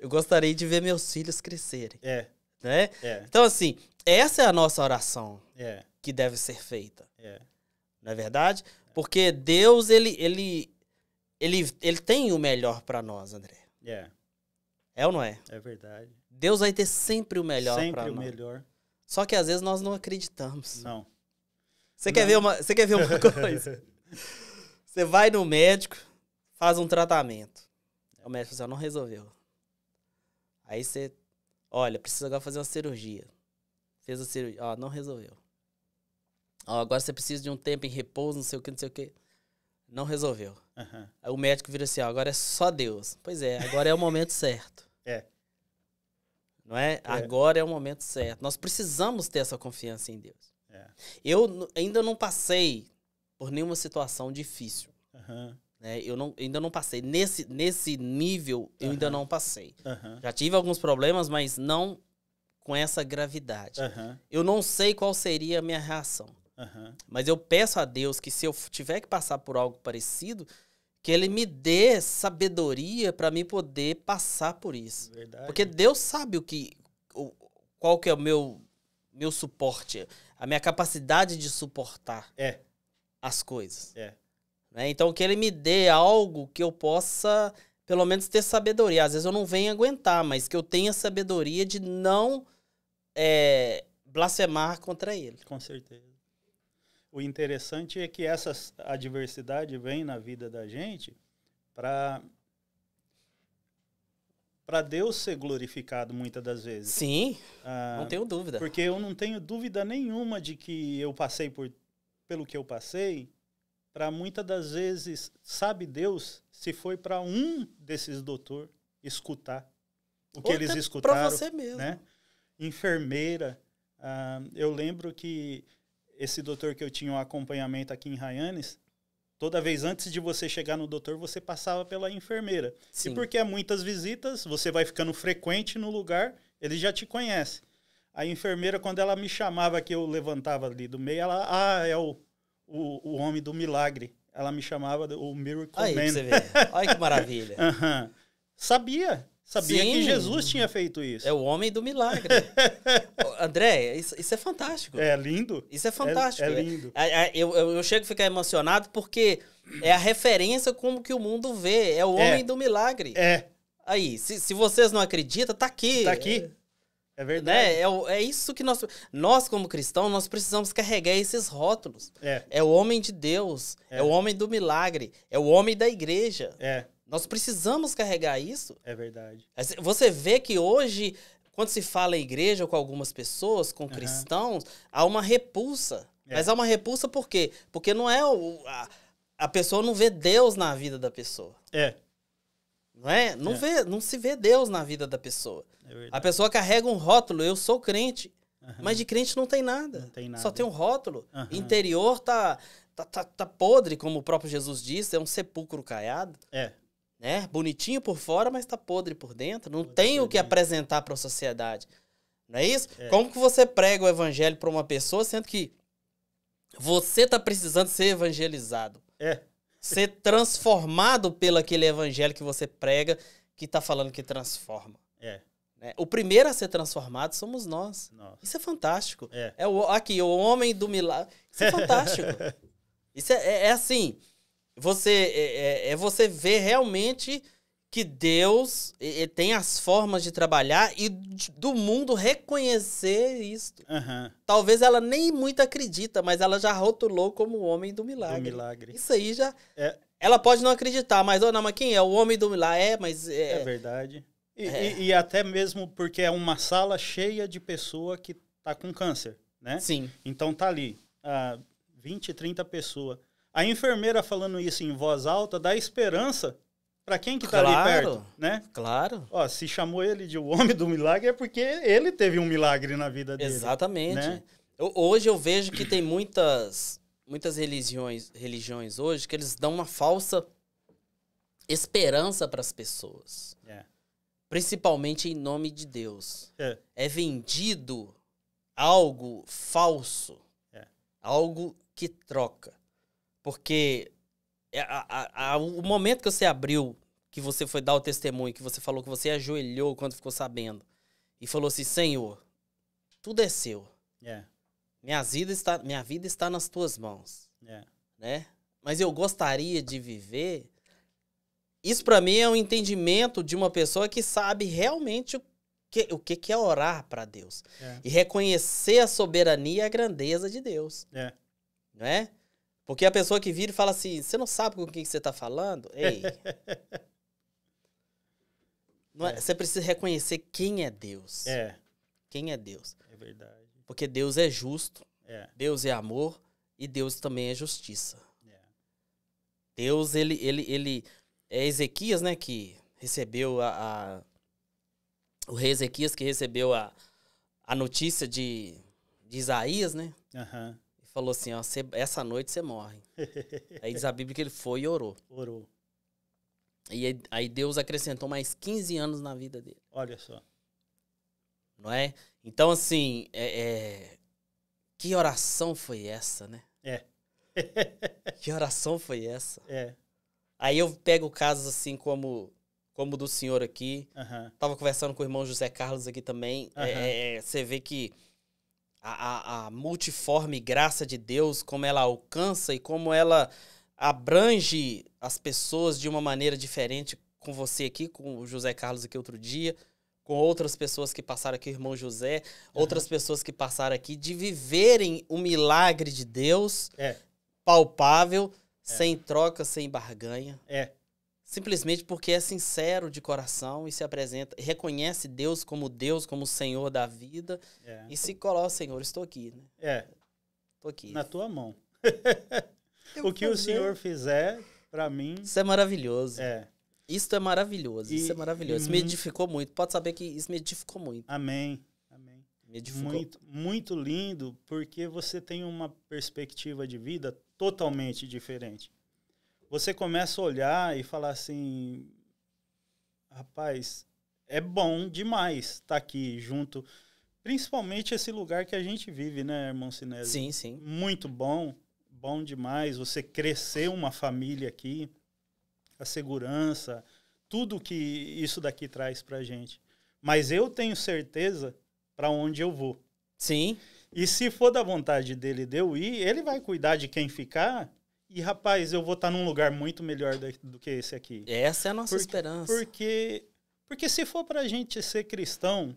eu gostaria de ver meus filhos crescerem. É. Né? É. Então, assim, essa é a nossa oração é. que deve ser feita. É. Não é verdade? Porque Deus, ele, ele, ele, ele tem o melhor para nós, André. É. É ou não é? É verdade. Deus vai ter sempre o melhor para nós. Sempre o melhor. Só que às vezes nós não acreditamos. Não. Você quer ver uma, você quer ver uma coisa? você vai no médico, faz um tratamento. O médico fala, assim, não resolveu. Aí você, olha, precisa agora fazer uma cirurgia. Fez a cirurgia, ó, não resolveu agora você precisa de um tempo em repouso, não sei o que, não sei o que. Não resolveu. Uhum. Aí o médico vira assim, agora é só Deus. Pois é, agora é o momento certo. É. Não é? é? Agora é o momento certo. Nós precisamos ter essa confiança em Deus. É. Eu ainda não passei por nenhuma situação difícil. Uhum. Né? Eu não, ainda não passei. Nesse, nesse nível, eu ainda não passei. Uhum. Já tive alguns problemas, mas não com essa gravidade. Eu não sei qual seria a minha reação. Uhum. Mas eu peço a Deus que se eu tiver que passar por algo parecido, que Ele me dê sabedoria para me poder passar por isso. Verdade. Porque Deus sabe o que, o, qual que é o meu, meu suporte, a minha capacidade de suportar é. as coisas. É. Né? Então que Ele me dê algo que eu possa, pelo menos, ter sabedoria. Às vezes eu não venho aguentar, mas que eu tenha sabedoria de não é, blasfemar contra Ele. Com certeza. O interessante é que essa adversidade vem na vida da gente para para Deus ser glorificado muitas das vezes. Sim, ah, não tenho dúvida. Porque eu não tenho dúvida nenhuma de que eu passei por, pelo que eu passei, para muitas das vezes, sabe Deus se foi para um desses doutor escutar o que Ou eles escutaram. Para você mesmo. Né? Enfermeira. Ah, eu lembro que esse doutor que eu tinha um acompanhamento aqui em Rayanes, toda vez antes de você chegar no doutor, você passava pela enfermeira. Sim. E porque é muitas visitas, você vai ficando frequente no lugar, ele já te conhece. A enfermeira, quando ela me chamava, que eu levantava ali do meio, ela, ah, é o, o, o homem do milagre. Ela me chamava o Miracle Aí, Man. Você vê. Olha que maravilha. uhum. Sabia, Sabia Sim. que Jesus tinha feito isso. É o homem do milagre. André, isso, isso, é fantástico. É lindo. Isso é fantástico. É, é lindo. É, é, eu, eu, eu, chego a ficar emocionado porque é a referência como que o mundo vê. É o é. homem é. do milagre. É. Aí, se, se vocês não acreditam, tá aqui. Tá aqui. É verdade. Né? É, é isso que nós. Nós, como cristãos, nós precisamos carregar esses rótulos. É, é o homem de Deus. É. é o homem do milagre. É o homem da igreja. É. Nós precisamos carregar isso. É verdade. Você vê que hoje, quando se fala em igreja com algumas pessoas, com uhum. cristãos, há uma repulsa. É. Mas há uma repulsa por quê? Porque não é o, a, a pessoa não vê Deus na vida da pessoa. É. Não é? Não, é. Vê, não se vê Deus na vida da pessoa. É a pessoa carrega um rótulo, eu sou crente. Uhum. Mas de crente não tem nada. Não tem nada. Só tem um rótulo. Uhum. Interior tá, tá, tá, tá podre, como o próprio Jesus disse, é um sepulcro caiado. É né? Bonitinho por fora, mas tá podre por dentro. Não podre tem o que dentro. apresentar para a sociedade. Não é isso? É. Como que você prega o evangelho para uma pessoa sendo que você tá precisando ser evangelizado? É. Ser transformado pelo aquele evangelho que você prega, que tá falando que transforma. É. é. O primeiro a ser transformado somos nós. Nossa. Isso é fantástico. É. é o, aqui, o homem do milagre. Isso é fantástico. Isso é, é, é assim. Você é, é, é você ver realmente que Deus tem as formas de trabalhar e do mundo reconhecer isso. Uhum. Talvez ela nem muito acredita, mas ela já rotulou como o homem do milagre. Do milagre. Isso aí já. É. Ela pode não acreditar, mas, oh, não, mas quem é? O homem do milagre. É, mas. É, é verdade. E, é. e, e, até mesmo porque é uma sala cheia de pessoa que tá com câncer, né? Sim. Então tá ali, ah, 20, 30 pessoas. A enfermeira falando isso em voz alta dá esperança para quem que está claro, ali perto, né? Claro. Ó, se chamou ele de o homem do milagre é porque ele teve um milagre na vida dele. Exatamente. Né? Eu, hoje eu vejo que tem muitas muitas religiões religiões hoje que eles dão uma falsa esperança para as pessoas. É. Principalmente em nome de Deus. É, é vendido algo falso. É. Algo que troca. Porque é a, a, a, o momento que você abriu, que você foi dar o testemunho, que você falou que você ajoelhou quando ficou sabendo, e falou assim: Senhor, tudo é seu. Yeah. É. Minha, vida está, minha vida está nas tuas mãos. Yeah. É. Né? Mas eu gostaria de viver. Isso para mim é um entendimento de uma pessoa que sabe realmente o que, o que, que é orar para Deus. Yeah. E reconhecer a soberania e a grandeza de Deus. Né? Porque a pessoa que vira e fala assim, você não sabe com quem que você está falando? Ei. é, é. Você precisa reconhecer quem é Deus. É. Quem é Deus. É verdade. Porque Deus é justo, É. Deus é amor e Deus também é justiça. É. Deus, ele, ele, ele... É Ezequias, né, que recebeu a, a o rei Ezequias que recebeu a, a notícia de, de Isaías, né? Uhum falou assim: ó, cê, essa noite você morre. aí diz a Bíblia que ele foi e orou. Orou. E aí, aí Deus acrescentou mais 15 anos na vida dele. Olha só. Não é? Então, assim, é, é... que oração foi essa, né? É. que oração foi essa? É. Aí eu pego casos assim como como do senhor aqui. Uhum. Tava conversando com o irmão José Carlos aqui também. Uhum. É, é, você vê que a, a, multiforme graça de Deus, como ela alcança e como ela abrange as pessoas de uma maneira diferente com você aqui, com o José Carlos aqui outro dia, com outras pessoas que passaram aqui, o irmão José, uhum. outras pessoas que passaram aqui, de viverem o milagre de Deus é. palpável, é. sem troca, sem barganha. É simplesmente porque é sincero de coração e se apresenta, reconhece Deus como Deus, como Senhor da vida é. e se coloca, Senhor, estou aqui, né? É. Estou aqui. Na tua mão. o que fazer. o Senhor fizer para mim. Isso é maravilhoso. É. Isso é maravilhoso, e, isso é maravilhoso. Isso me uhum. edificou muito. Pode saber que isso me edificou muito. Amém. Amém. Me edificou. Muito, muito lindo, porque você tem uma perspectiva de vida totalmente diferente você começa a olhar e falar assim: rapaz, é bom demais estar tá aqui junto. Principalmente esse lugar que a gente vive, né, irmão Sinésio? Sim, sim. Muito bom, bom demais. Você crescer uma família aqui, a segurança, tudo que isso daqui traz pra gente. Mas eu tenho certeza para onde eu vou. Sim. E se for da vontade dele de eu ir, ele vai cuidar de quem ficar e, rapaz, eu vou estar tá num lugar muito melhor do, que esse aqui. Essa é a nossa porque, esperança. Porque, porque se for pra gente ser cristão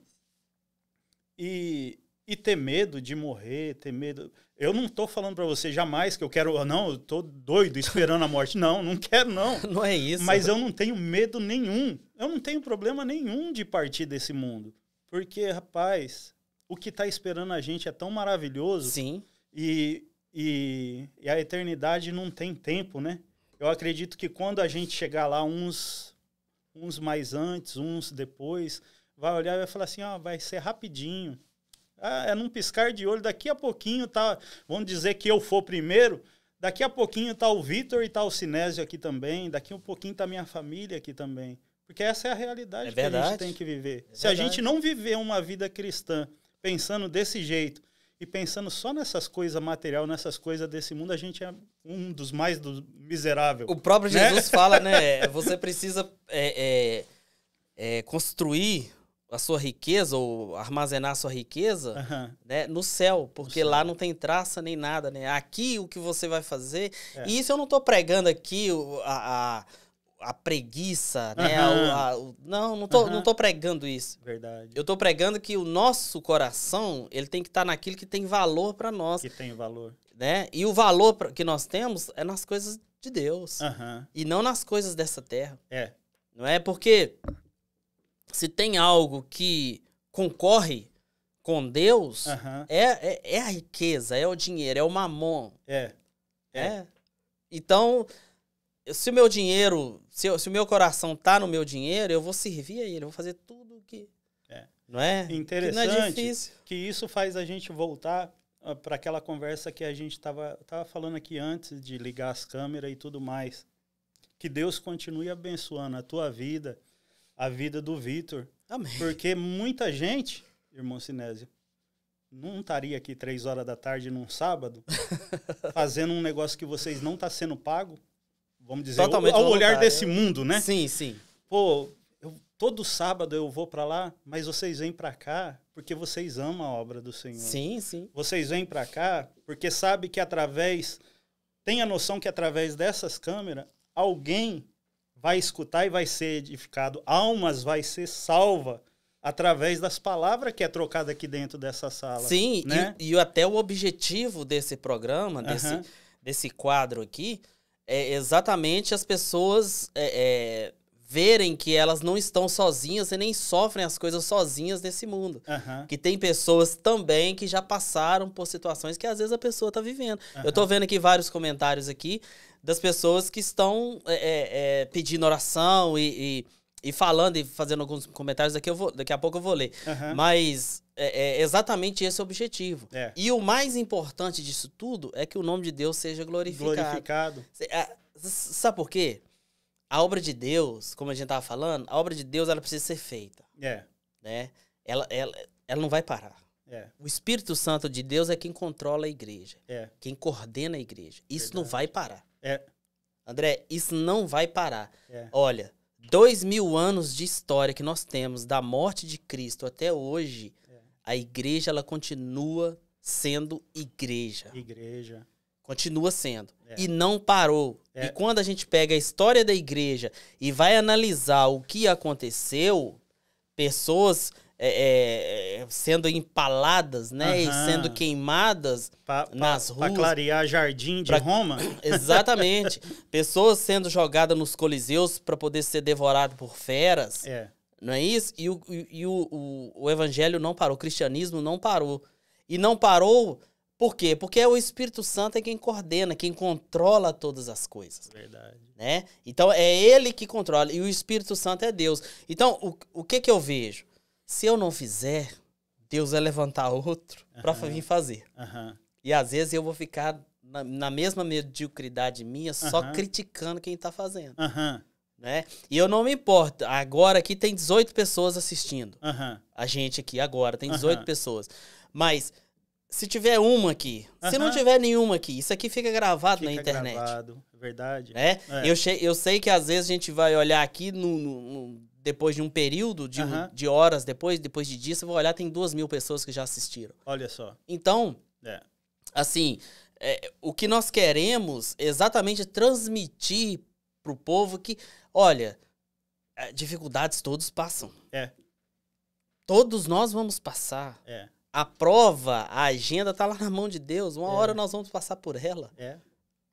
e, e ter medo de morrer, ter medo. Eu não estou falando para você jamais que eu quero. Ah, não, eu tô doido esperando a morte. Não, não quero, não. não é isso. Mas eu não tenho medo nenhum. Eu não tenho problema nenhum de partir desse mundo. Porque, rapaz, o que está esperando a gente é tão maravilhoso. Sim. E, e, e a eternidade não tem tempo, né? Eu acredito que quando a gente chegar lá, uns, uns mais antes, uns depois, vai olhar e vai falar assim: ó, ah, vai ser rapidinho. Ah, é num piscar de olho, daqui a pouquinho tá. Vamos dizer que eu for primeiro, Daqui a pouquinho tá o Vitor e tá o Sinésio aqui também. Daqui a um pouquinho tá minha família aqui também. Porque essa é a realidade é que a gente tem que viver. É Se a gente não viver uma vida cristã pensando desse jeito, e pensando só nessas coisas material, nessas coisas desse mundo, a gente é um dos mais do, miserável. O próprio né? Jesus né? fala, né? Você precisa é, é, é, construir a sua riqueza ou armazenar a sua riqueza uhum. né, no céu, porque no céu. lá não tem traça nem nada, né? Aqui o que você vai fazer. É. E isso eu não estou pregando aqui a, a a preguiça, né? Uhum. A, a, o... não, não tô, uhum. não tô pregando isso. Verdade. Eu tô pregando que o nosso coração, ele tem que estar tá naquilo que tem valor para nós. Que tem valor. Né? E o valor que nós temos é nas coisas de Deus. Uhum. E não nas coisas dessa terra. É. Não é? Porque se tem algo que concorre com Deus, é, é, é, a riqueza, é o dinheiro, é o mamon. É. É. é. Então, se o meu dinheiro, se, eu, se, o meu coração tá no meu dinheiro, eu vou servir a ele, eu vou fazer tudo que. É. Não é? Interessante que, não é que isso faz a gente voltar ah, para aquela conversa que a gente estava tava falando aqui antes de ligar as câmeras e tudo mais. Que Deus continue abençoando a tua vida, a vida do Vitor. Amém. Porque muita gente, irmão Sinésio, não estaria aqui três horas da tarde num sábado fazendo um negócio que vocês não tá sendo pago vamos dizer, Totalmente ao olhar desse mundo, né? Sim, sim. Pô, eu, todo sábado eu vou para lá, mas vocês vêm para cá porque vocês amam a obra do Senhor. Sim, sim. Vocês vêm para cá porque sabe que através tem a noção que através dessas câmeras alguém vai escutar e vai ser edificado, almas vai ser salva através das palavras que é trocada aqui dentro dessa sala. Sim, né? e, e até o objetivo desse programa, desse, uhum. desse quadro aqui, é exatamente as pessoas é, é, verem que elas não estão sozinhas e nem sofrem as coisas sozinhas nesse mundo. Uhum. Que tem pessoas também que já passaram por situações que às vezes a pessoa está vivendo. Uhum. Eu estou vendo aqui vários comentários aqui das pessoas que estão é, é, é, pedindo oração e, e, e, falando e fazendo alguns comentários aqui, eu vou, daqui a pouco eu vou ler. Uhum. Mas é, é, exatamente esse o objetivo. É. E o mais importante disso tudo é que o nome de Deus seja glorificado. Glorificado. Sabe por quê? A obra de Deus, como a gente estava falando, a obra de Deus ela precisa ser feita. É. Né? Ela, ela, ela não vai parar. É. O Espírito Santo de Deus é quem controla a igreja. É. Quem coordena a igreja. Isso Verdade. não vai parar. É. André, isso não vai parar. É. Olha, dois mil anos de história que nós temos da morte de Cristo até hoje a igreja ela continua sendo igreja. Igreja. Continua sendo. É. E não parou. É. E quando a gente pega a história da igreja e vai analisar o que aconteceu, pessoas é, é sendo empaladas, né? Uhum. E sendo queimadas pra, pra, nas ruas. Para clarear jardim de pra... Roma? Exatamente. pessoas sendo jogadas nos coliseus para poder ser devorado por feras. É. Não é isso? E, o, e o, o, o evangelho não parou, o cristianismo não parou. E não parou por quê? Porque é o Espírito Santo é quem coordena, quem controla todas as coisas. Verdade. Né? Então é ele que controla e o Espírito Santo é Deus. Então o, o que que eu vejo? Se eu não fizer, Deus vai levantar outro uhum. para vir fazer. Uhum. E às vezes eu vou ficar na, na mesma mediocridade minha, uhum. só criticando quem está fazendo. Aham né? E eu não me importo. Agora aqui tem 18 pessoas assistindo. Uhum. A gente aqui agora tem 18 uhum. pessoas. Mas se tiver uma aqui, uhum. se não tiver nenhuma aqui, isso aqui fica gravado fica na internet. Gravado, é verdade. Né? É. Eu, eu sei que às vezes a gente vai olhar aqui no, no, no depois de um período de, de horas depois, depois de dias, você vai olhar tem duas mil pessoas que já assistiram. Olha só. Então, é. assim, é, o que nós queremos é exatamente é transmitir pro povo que, olha, é, dificuldades todos passam. É. Todos nós vamos passar. É. A prova, a agenda tá lá na mão de Deus. Uma é. hora nós vamos passar por ela. É.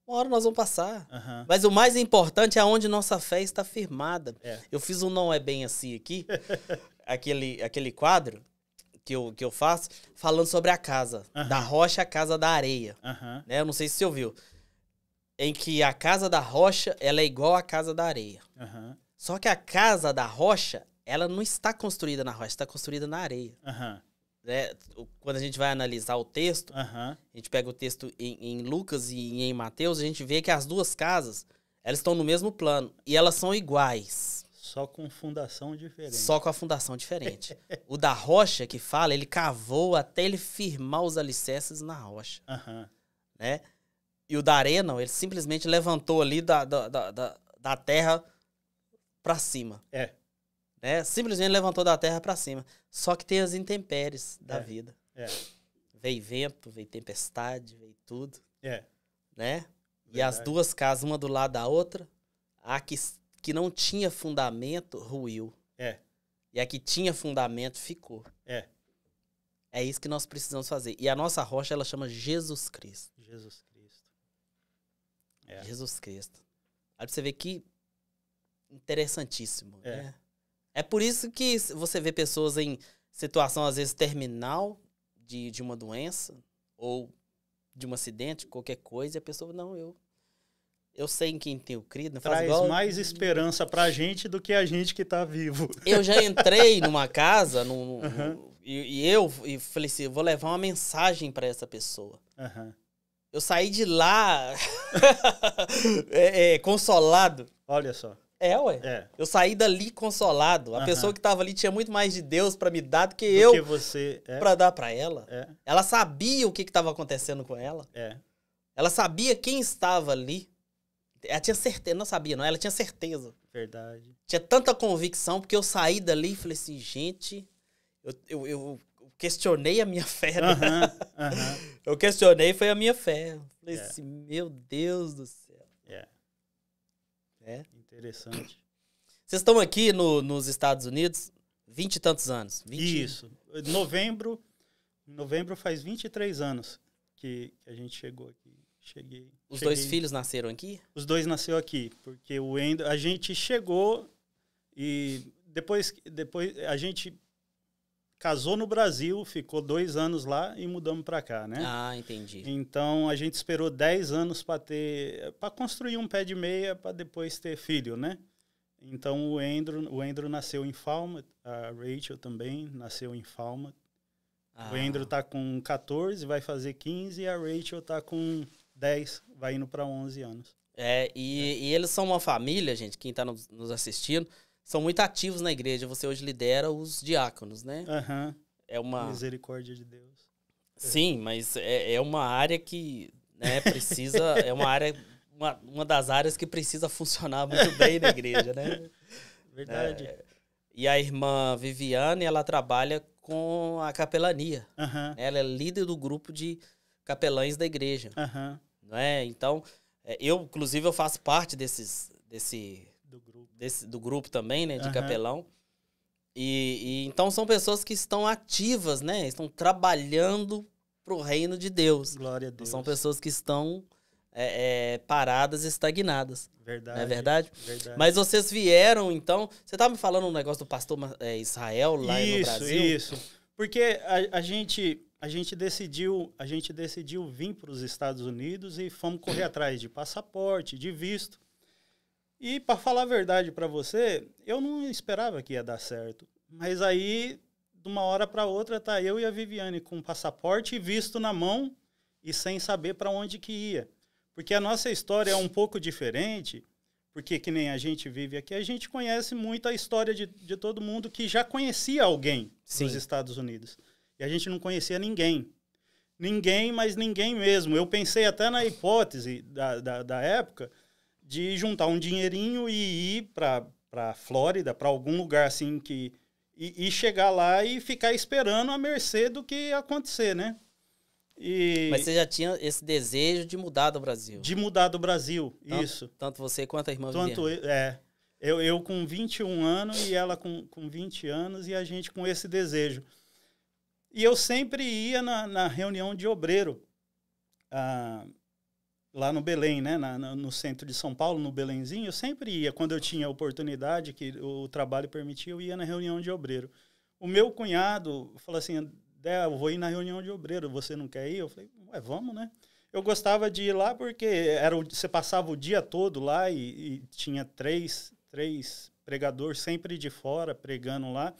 Uma hora nós vamos passar. Uhum. Mas o mais importante é onde nossa fé está firmada. É. Eu fiz um Não É Bem Assim aqui, aquele, aquele quadro que eu, que eu faço, falando sobre a casa. Uhum. Da rocha à casa da areia. Uhum. Né? Eu não sei se você ouviu em que a casa da rocha ela é igual à casa da areia. Uhum. Só que a casa da rocha, ela não está construída na rocha, está construída na areia. Uhum. quando a gente vai analisar o texto, uhum. a gente pega o texto em, em, Lucas e em Mateus, a gente vê que as duas casas elas estão no mesmo plano e elas são iguais. Só com fundação diferente. Só com a fundação diferente. o da rocha que fala, ele cavou até ele firmar os alicerces na rocha. Uhum. Né? E o da arena ele simplesmente levantou ali da, da, da, da terra para cima. É. Né? Simplesmente levantou da terra para cima. Só que tem as intempéries da é. vida. É. Veio vento, veio tempestade, veio tudo. É. Né? E as duas casas, uma do lado da outra, a que, que não tinha fundamento ruiu. É. E a que tinha fundamento ficou. É. É isso que nós precisamos fazer. E a nossa rocha, ela chama Jesus Cristo. Jesus. É. Jesus Cristo. Aí você vê que interessantíssimo. É. Né? é por isso que você vê pessoas em situação, às vezes, terminal de, de uma doença ou de um acidente, qualquer coisa, e a pessoa, não, eu eu sei em quem tenho crido. Não né? Traz igual... mais esperança pra gente do que a gente que tá vivo. Eu já entrei numa casa num, uhum. no, e, e, eu e falei assim, vou levar uma mensagem para essa pessoa. Uhum. Eu saí de lá é, é, consolado. Olha só. É, ué. É. Eu saí dali consolado. A uh -huh. pessoa que tava ali tinha muito mais de Deus para me dar do que do eu que você é. para dar para ela. É. Ela sabia o que estava acontecendo com ela. É. Ela sabia quem estava ali. Ela tinha certeza, não sabia, não. Ela tinha certeza. Verdade. Tinha tanta convicção, porque eu saí dali e falei assim, gente, eu, eu, eu questionei a minha fé. Né? eu questionei foi a minha fé. falei yeah. É. assim, meu Deus do céu. Yeah. É. é. Interessante. Vocês estão aqui no, nos Estados Unidos vinte e tantos anos. 20... Isso. Novembro, novembro faz 23 anos que, que a gente chegou aqui. Cheguei. Os cheguei. dois filhos nasceram aqui? Os dois nasceram aqui, porque o Endo, a gente chegou e depois, depois a gente casou no Brasil, ficou dois anos lá e mudamos para cá, né? Ah, entendi. Então a gente esperou 10 anos para ter, para construir um pé de meia para depois ter filho, né? Então o Endro, o Andrew nasceu em Falmouth, a Rachel também nasceu em Falmouth. Ah. O Endro tá com 14, vai fazer 15 e a Rachel tá com 10, vai indo para 11 anos. É e, é, e, eles são uma família, gente, quem está nos assistindo são muito ativos na igreja. Você hoje lidera os diáconos, né? Uhum. É uma misericórdia de Deus. É. Sim, mas é, é uma área que né, precisa, é uma área uma, uma das áreas que precisa funcionar muito bem na igreja, né? Verdade. É, e a irmã Viviane, ela trabalha com a capelania. Uhum. Ela é líder do grupo de capelães da igreja. Uhum. Né? Então, é, eu, inclusive, eu faço parte desses, desse do grupo. Desse, do grupo também, né? De uhum. capelão. E, e, então são pessoas que estão ativas, né? Estão trabalhando para o reino de Deus. Glória a Deus. São pessoas que estão é, é, paradas, estagnadas. Verdade. Não é verdade? verdade? Mas vocês vieram, então. Você estava me falando um negócio do pastor é, Israel lá isso, no Brasil? Isso, isso. Porque a, a, gente a gente decidiu a gente decidiu vir para os Estados Unidos e fomos correr atrás de passaporte, de visto. E para falar a verdade para você, eu não esperava que ia dar certo. Mas aí, de uma hora para outra, tá eu e a Viviane com passaporte e visto na mão e sem saber para onde que ia. Porque a nossa história é um pouco diferente, porque que nem a gente vive aqui, a gente conhece muito a história de, de todo mundo que já conhecia alguém Sim. nos Estados Unidos. E a gente não conhecia ninguém. Ninguém, mas ninguém mesmo. Eu pensei até na hipótese da, da, da época de juntar um dinheirinho e ir para para Flórida, para algum lugar assim que e, e, chegar lá e ficar esperando a mercê do que acontecer, né? E... Mas você já tinha esse desejo de mudar do Brasil. De mudar do Brasil, tanto, isso. Tanto você quanto a irmã Tanto eu, é. Eu, eu com 21 anos e ela com, com 20 anos e a gente com esse desejo. E eu sempre ia na, na reunião de obreiro. Ah, lá no Belém, né, na, no centro de São Paulo, no Belenzinho, eu sempre ia, quando eu tinha oportunidade, que o trabalho permitia, eu ia na reunião de obreiro. O meu cunhado falou assim, Dé, eu vou ir na reunião de obreiro, você não quer ir? Eu falei, ué, vamos, né? Eu gostava de ir lá porque era o, você passava o dia todo lá e, e tinha três, três pregadores sempre de fora pregando lá.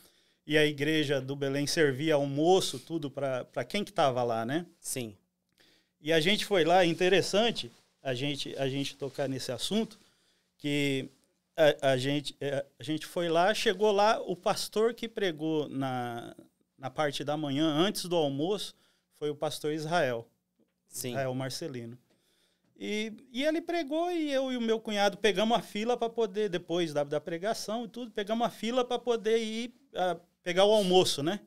E a igreja do Belém servia almoço, tudo para quem que estava lá, né? Sim. E a gente foi lá, interessante a gente, a gente tocar nesse assunto, que a, a gente, é, a gente foi lá, chegou lá, o pastor que pregou na, na parte da manhã, antes do almoço, foi o pastor Israel. Sim. Israel Marcelino. E, e ele pregou e eu e o meu cunhado pegamos a fila para poder, depois da, da pregação e tudo, pegamos a fila para poder ir a, ah, pegar o almoço, né?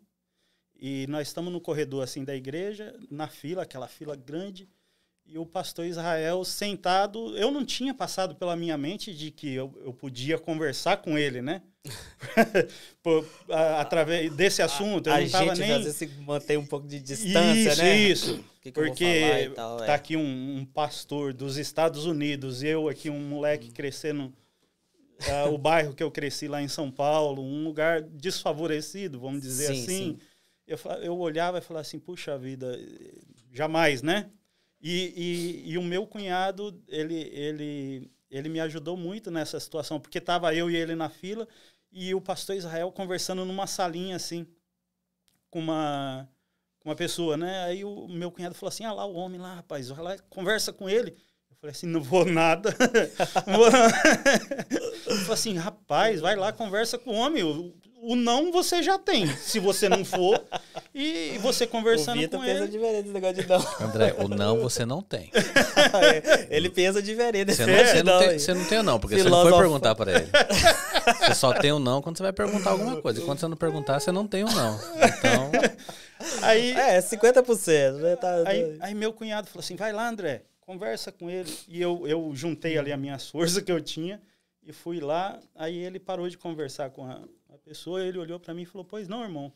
E nós estamos no corredor assim da igreja, na fila, aquela fila grande, e o pastor Israel sentado. Eu não tinha passado pela minha mente de que eu, eu podia conversar com ele, né? Por, a, através desse assunto. a eu não tava gente nem... às vezes se mantém um pouco de distância, isso, né? Isso, que que Porque está é. tá aqui um, um, pastor dos Estados Unidos, eu aqui um moleque hum. crescendo... Uh, o bairro que eu cresci lá em São Paulo, um lugar desfavorecido, vamos dizer sim, assim. Sim eu, eu olhava e falava assim, puxa vida, jamais, né? E, e, e, o meu cunhado, ele, ele, ele me ajudou muito nessa situação, porque estava eu e ele na fila e o pastor Israel conversando numa salinha assim, com uma, uma pessoa, né? Aí o meu cunhado falou assim: ah lá, o homem lá, rapaz, vai lá, conversa com ele. Eu falei assim: não vou nada. eu falei assim: rapaz, vai lá, conversa com o homem. O o não você já tem, se você não for. e você conversando o com ele. pensa diferente veredas negócio de não. André, o não você não tem. É, ele pensa diferente. Você não, você não, tem, você não tem o não, porque você não foi perguntar para ele. Você só tem o não quando você vai perguntar alguma coisa. E quando você não perguntar, você não tem o não. Então. Aí, é, 50%. Né? Tá, tá, aí, aí meu cunhado falou assim: vai lá, André, conversa com ele. E eu, eu juntei ali a minha força que eu tinha e fui lá. Aí ele parou de conversar com a, pessoa, ele olhou para mim e falou: Pois não, irmão.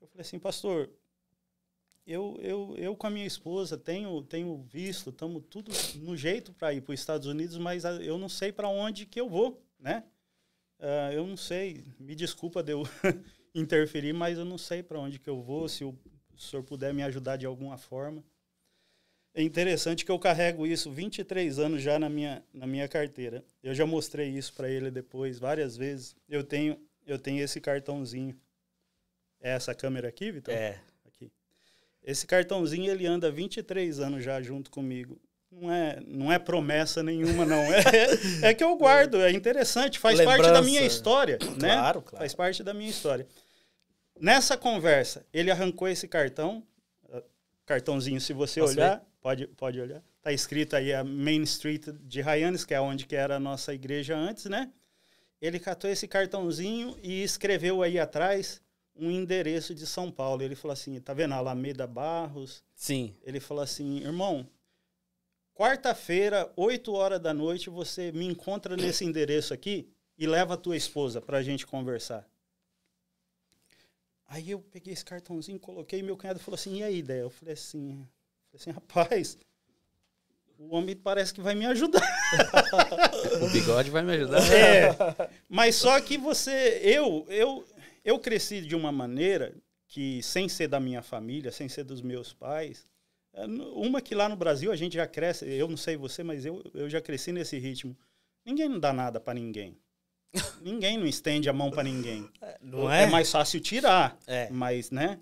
Eu falei assim, pastor, eu, eu, eu com a minha esposa tenho, tenho visto, estamos tudo no jeito para ir para os Estados Unidos, mas ah, eu não sei para onde que eu vou, né? Uh, eu não sei, me desculpa de eu interferir, mas eu não sei para onde que eu vou, se o senhor puder me ajudar de alguma forma. É interessante que eu carrego isso 23 anos já na minha, na minha carteira. Eu já mostrei isso para ele depois várias vezes. Eu tenho eu tenho esse cartãozinho. É essa câmera aqui, Vitor? É. Aqui. Esse cartãozinho, ele anda 23 anos já junto comigo. Não é, não é promessa nenhuma, não. É, é, que eu guardo, é interessante, faz Lembrança. parte da minha história, né? Claro, claro. Faz parte da minha história. Nessa conversa, ele arrancou esse cartão, cartãozinho, se você Posso olhar, pode, pode olhar. Está escrito aí a Main Street de Hyannis, que é onde que era a nossa igreja antes, né? Ele catou esse cartãozinho e escreveu aí atrás um endereço de São Paulo. Ele falou assim, tá vendo, Alameda Barros? Sim. Ele falou assim, irmão, quarta-feira, 8 horas da noite, você me encontra nesse endereço aqui e leva a tua esposa pra gente conversar. Aí eu peguei esse cartãozinho, coloquei, meu cunhado falou assim, e aí, ideia? Eu falei assim, eu falei assim, rapaz, o homem parece que vai me ajudar. o bigode vai me ajudar. É. Mas só que você, eu, eu, eu cresci de uma maneira que, sem ser da minha família, sem ser dos meus pais, é, uma que lá no Brasil a gente já cresce, eu não sei você, mas eu, eu já cresci nesse ritmo. Ninguém não dá nada para ninguém. Ninguém não estende a mão para ninguém. Não é? é mais fácil tirar, é. mas né?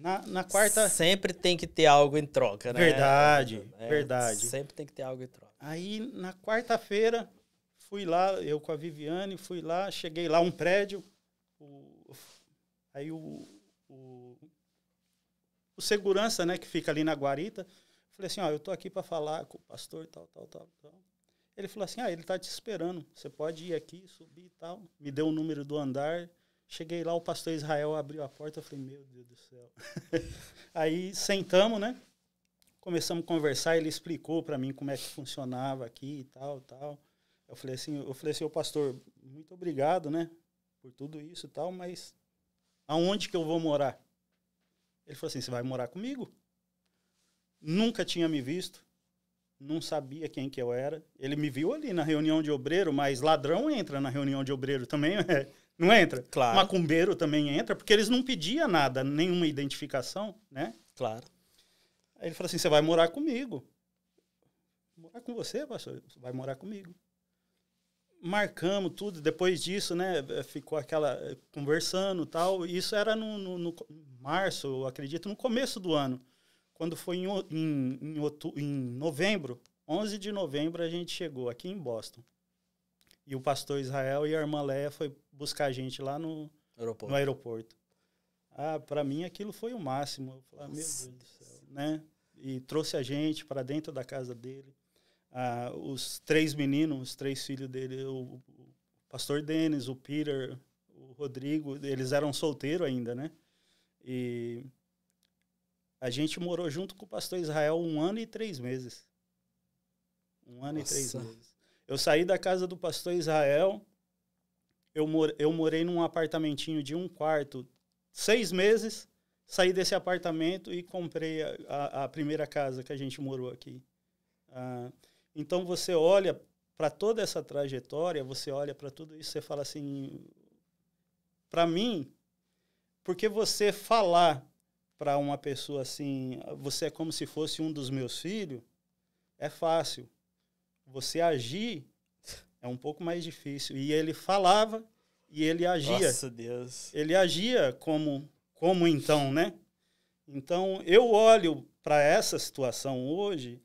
Na, na quarta. Sempre tem que ter algo em troca, né? Verdade, é, verdade. Sempre tem que ter algo em troca. Aí, na quarta-feira, fui lá, eu com a Viviane, fui lá, cheguei lá, um prédio. O, aí o, o, o, segurança, né, que fica ali na guarita, falei assim: ó, eu tô aqui para falar com o pastor e tal, tal, tal, tal. Ele falou assim: ah, ele tá te esperando, você pode ir aqui, subir e tal. Me deu o número do andar Cheguei lá, o pastor Israel abriu a porta, eu falei, meu Deus do céu. Aí sentamos, né? Começamos a conversar, ele explicou para mim como é que funcionava aqui e tal, tal. Eu falei assim, eu falei assim, ô pastor, muito obrigado, né? Por tudo isso e tal, mas aonde que eu vou morar? Ele falou assim, você vai morar comigo? Nunca tinha me visto, não sabia quem que eu era. Ele me viu ali na reunião de obreiro, mas ladrão entra na reunião de obreiro também, né? Não entra? Claro. Macumbeiro também entra, porque eles não pediam nada, nenhuma identificação, né? Claro. Aí ele falou assim: você vai morar comigo. Morar com você, pastor? Você vai morar comigo. Marcamos tudo, depois disso, né? Ficou aquela. Eh, conversando tal. Isso era no, no, no março, eu acredito, no começo do ano. Quando foi em, em, em, em novembro, 11 de novembro, a gente chegou aqui em Boston. E o pastor Israel e a irmã Leia foi buscar a gente lá no aeroporto. No aeroporto. Ah, para mim aquilo foi o máximo. Eu falei, ah, meu Deus do céu, né? E trouxe a gente para dentro da casa dele. Ah, os três meninos, os três filhos dele, o, o pastor Denis, o Peter, o Rodrigo, eles eram solteiros ainda, né? E a gente morou junto com o pastor Israel um ano e três meses. Um ano Nossa. e três meses. Eu saí da casa do pastor Israel, eu, mor eu morei num apartamentinho de um quarto seis meses, saí desse apartamento e comprei a, a, a primeira casa que a gente morou aqui. Ah, então você olha para toda essa trajetória, você olha para tudo isso, você fala assim, para mim, porque você falar para uma pessoa assim, ah, você é como se fosse um dos meus filhos, é fácil. Você agir é um pouco mais difícil. E ele falava e ele agia. Nossa, Deus. Ele agia como, como então, né? Então, eu olho para essa situação hoje.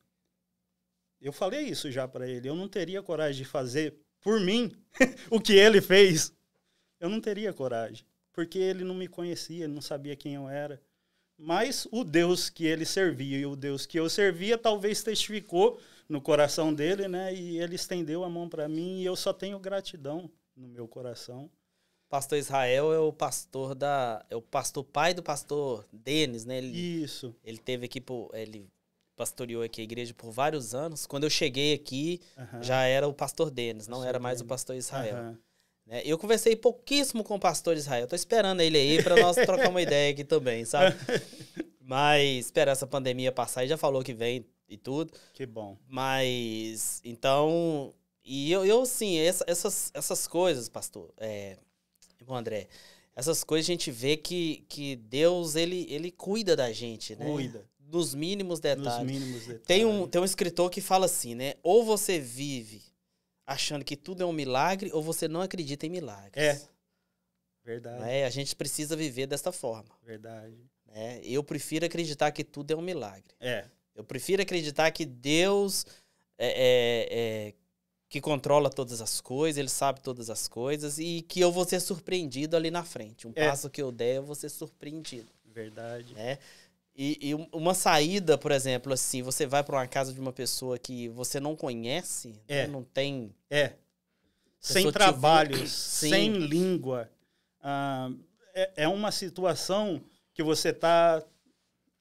Eu falei isso já para ele. Eu não teria coragem de fazer por mim o que ele fez. Eu não teria coragem, porque ele não me conhecia, ele não sabia quem eu era. Mas o Deus que ele servia e o Deus que eu servia talvez testificou no coração dele, né? E ele estendeu a mão para mim e eu só tenho gratidão no meu coração. Pastor Israel é o pastor da é o pastor pai do pastor Denis, né? Ele, Isso. Ele teve aqui por ele pastoreou aqui a igreja por vários anos. Quando eu cheguei aqui, uh -huh. já era o pastor Denis, não era mais o pastor Israel. Uh -huh. Né? Eu conversei pouquíssimo com o pastor Israel. Tô esperando ele aí para nós trocar uma ideia aqui também, sabe? Mas esperar essa pandemia passar. Ele já falou que vem e tudo. Que bom. Mas, então... E eu, eu sim, essa, essas, essas coisas, pastor... É, bom, André essas coisas a gente vê que, que Deus ele, ele cuida da gente, né? Cuida. Nos mínimos detalhes. Nos mínimos detalhes. Tem um, tem um escritor que fala assim, né? Ou você vive achando que tudo é um milagre ou você não acredita em milagres. É. Verdade. Né? A gente precisa viver dessa forma. Verdade. Né? Eu prefiro acreditar que tudo é um milagre. É. Eu prefiro acreditar que Deus é, é, é, que controla todas as coisas, ele sabe todas as coisas e que eu vou ser surpreendido ali na frente. Um é. passo que eu der, eu vou ser surpreendido. Verdade. Né? E, e, uma saída, por exemplo, assim, você vai para uma casa de uma pessoa que você não conhece, né? é. né? não tem. É. Sem trabalho, te... sem língua. Ah, é, é uma situação que você está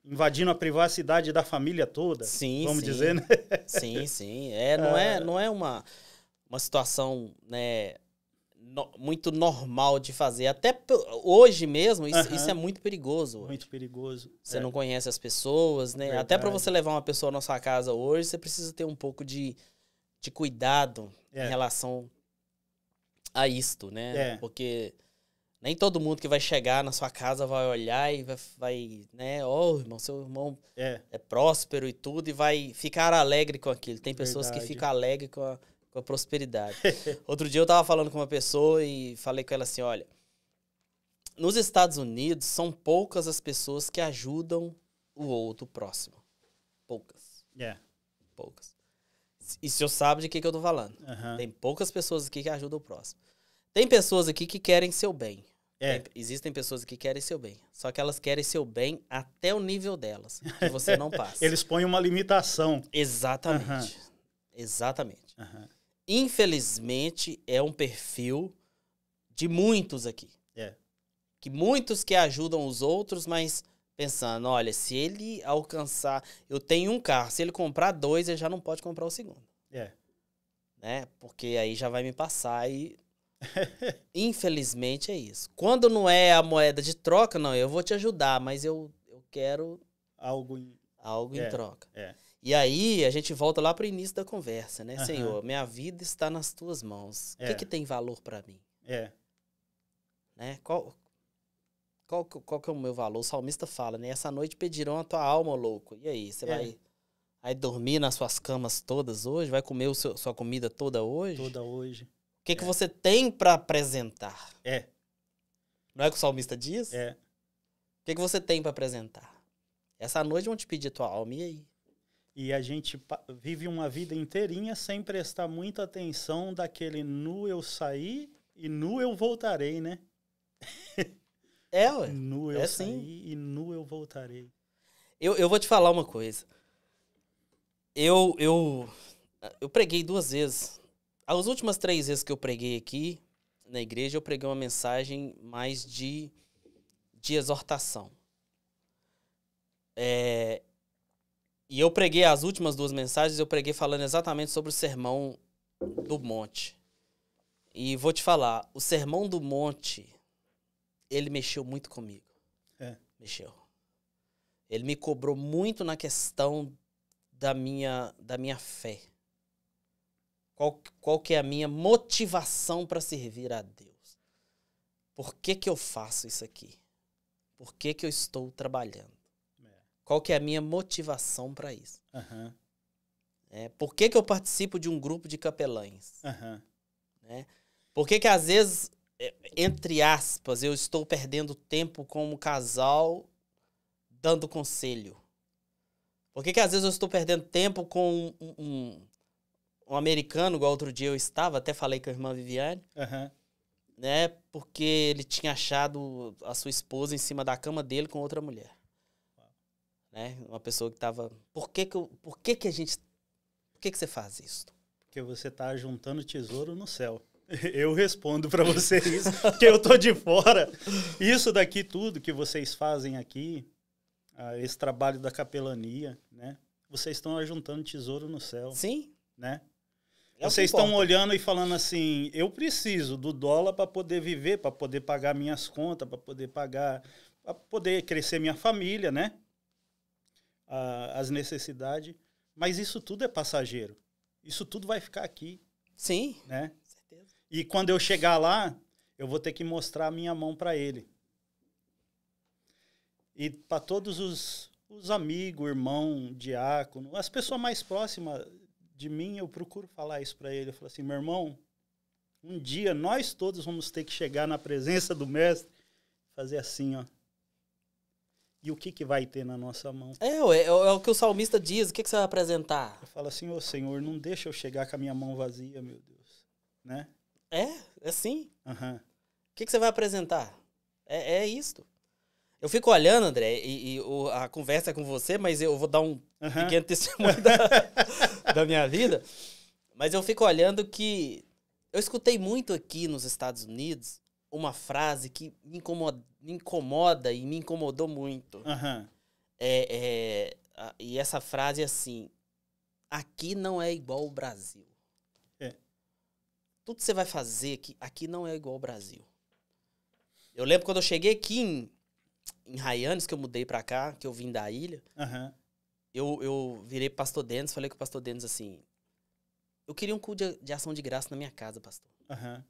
invadindo a privacidade da família toda. Sim, vamos sim. dizer, né? Sim, sim. É, não, é, ah. não é uma, uma situação né, no, muito normal de fazer. Até hoje mesmo, isso, isso é muito perigoso. Hoje. Muito perigoso. Você é. não conhece as pessoas, né? Verdade. Até para você levar uma pessoa na sua casa hoje, você precisa ter um pouco de, de cuidado é. em relação a isto, né? É. Porque nem todo mundo que vai chegar na sua casa vai olhar e vai, vai né? oh, irmão, seu irmão é. é. próspero e tudo, e vai ficar alegre com aquilo. Tem pessoas Verdade. que ficam alegres com a com a prosperidade. Outro dia eu estava falando com uma pessoa e falei com ela assim: olha, nos Estados Unidos são poucas as pessoas que ajudam o outro próximo. Poucas. É. Yeah. Poucas. E o senhor sabe de que, que eu tô falando. Tem poucas pessoas aqui que ajudam o próximo. Tem pessoas aqui que querem seu bem. É. Tem, existem pessoas que querem seu bem. Só que elas querem seu bem até o nível delas, que você não passa. Eles põem uma limitação. Exatamente. Uhum. Exatamente infelizmente, é um perfil de muitos aqui. É. Que muitos que ajudam os outros, mas pensando, olha, se ele alcançar, eu tenho um carro, se ele comprar dois, ele já não pode comprar o segundo. É. Né? Porque aí já vai me passar e infelizmente é isso. Quando não é a moeda de troca, não, eu vou te ajudar, mas eu, eu quero algo em, algo é, em troca. É. E aí a gente volta lá para o início da conversa, né? Uhum. Senhor, minha vida está nas tuas mãos. É. O que, é. que tem valor para mim? É. Né? Qual, qual, qual que é o meu valor? O salmista fala, né? Essa noite pedirão a tua alma, louco. E aí, você é. vai, vai dormir nas suas camas todas hoje? Vai comer o seu, sua comida toda hoje? Toda hoje. O que, é. que você tem para apresentar? É. Não é o que o salmista diz? É. O que, que você tem para apresentar? Essa noite vão te pedir tua alma, e aí? E a gente vive uma vida inteirinha sem prestar muita atenção daquele nu eu saí e nu eu voltarei, né? É, ué. Nu eu é saí e nu eu voltarei. Eu, eu vou te falar uma coisa. Eu, eu, eu preguei duas vezes. As últimas três vezes que eu preguei aqui na igreja, eu preguei uma mensagem mais de, de exortação. É, e eu preguei as últimas duas mensagens, eu preguei falando exatamente sobre o sermão do monte. E vou te falar, o sermão do monte, ele mexeu muito comigo. É. Mexeu. Ele me cobrou muito na questão da minha, da minha fé. Qual, qual que é a minha motivação para servir a Deus? Por que, que eu faço isso aqui? Por que, que eu estou trabalhando? qual que é a minha motivação para isso. Uhum. É, por que, que eu participo de um grupo de capelães? Uhum. É, por que, que às vezes, é, entre aspas, eu estou perdendo tempo como casal dando conselho? Por que, que às vezes eu estou perdendo tempo com um, um, um americano, igual outro dia eu estava, até falei com a irmã Viviane, uhum. né? Porque ele tinha achado a sua esposa em cima da cama dele com outra mulher. Né? Uma pessoa que estava... Por que que, eu, por que que a gente... Por que que você faz isso? Porque você está juntando tesouro no céu. Eu respondo para você isso, que eu tô de fora. Isso daqui tudo que vocês fazem aqui, ah, esse trabalho da capelania, né? Vocês estão ajuntando tesouro no céu. Sim. Né? É vocês estão olhando e falando assim, eu preciso do dólar para poder viver, para poder pagar minhas contas, para poder pagar, para poder crescer minha família, né? as necessidades. Mas isso tudo é passageiro. Isso tudo vai ficar aqui. Sim. Né? certeza. E quando eu chegar lá, eu vou ter que mostrar a minha mão para ele. E para todos os, os amigos, irmão, diácono, as pessoas mais próximas de mim, eu procuro falar isso para ele. Eu falo assim, meu irmão, um dia nós todos vamos ter que chegar na presença do mestre, fazer assim, ó. E o que, que vai ter na nossa mão? É, é, é o que o salmista diz. O que, que você vai apresentar? Eu falo assim, ô oh, Senhor, não deixa eu chegar com a minha mão vazia, meu Deus. Né? É, é sim. Uhum. O que, que você vai apresentar? É, é isto. Eu fico olhando, André, e, e o, a conversa é com você, mas eu vou dar um uhum. pequeno testemunho da, da minha vida. Mas eu fico olhando que eu escutei muito aqui nos Estados Unidos uma frase que me incomoda, me incomoda e me incomodou muito. Uhum. É, é, e essa frase é assim: aqui não é igual o Brasil. É. Tudo que você vai fazer aqui, aqui não é igual o Brasil. Eu lembro quando eu cheguei aqui em, em Rayanes que eu mudei pra cá, que eu vim da ilha, uhum. eu, eu virei pastor Denis, falei com o pastor Denis assim: eu queria um cu de, de ação de graça na minha casa, pastor. Uhum.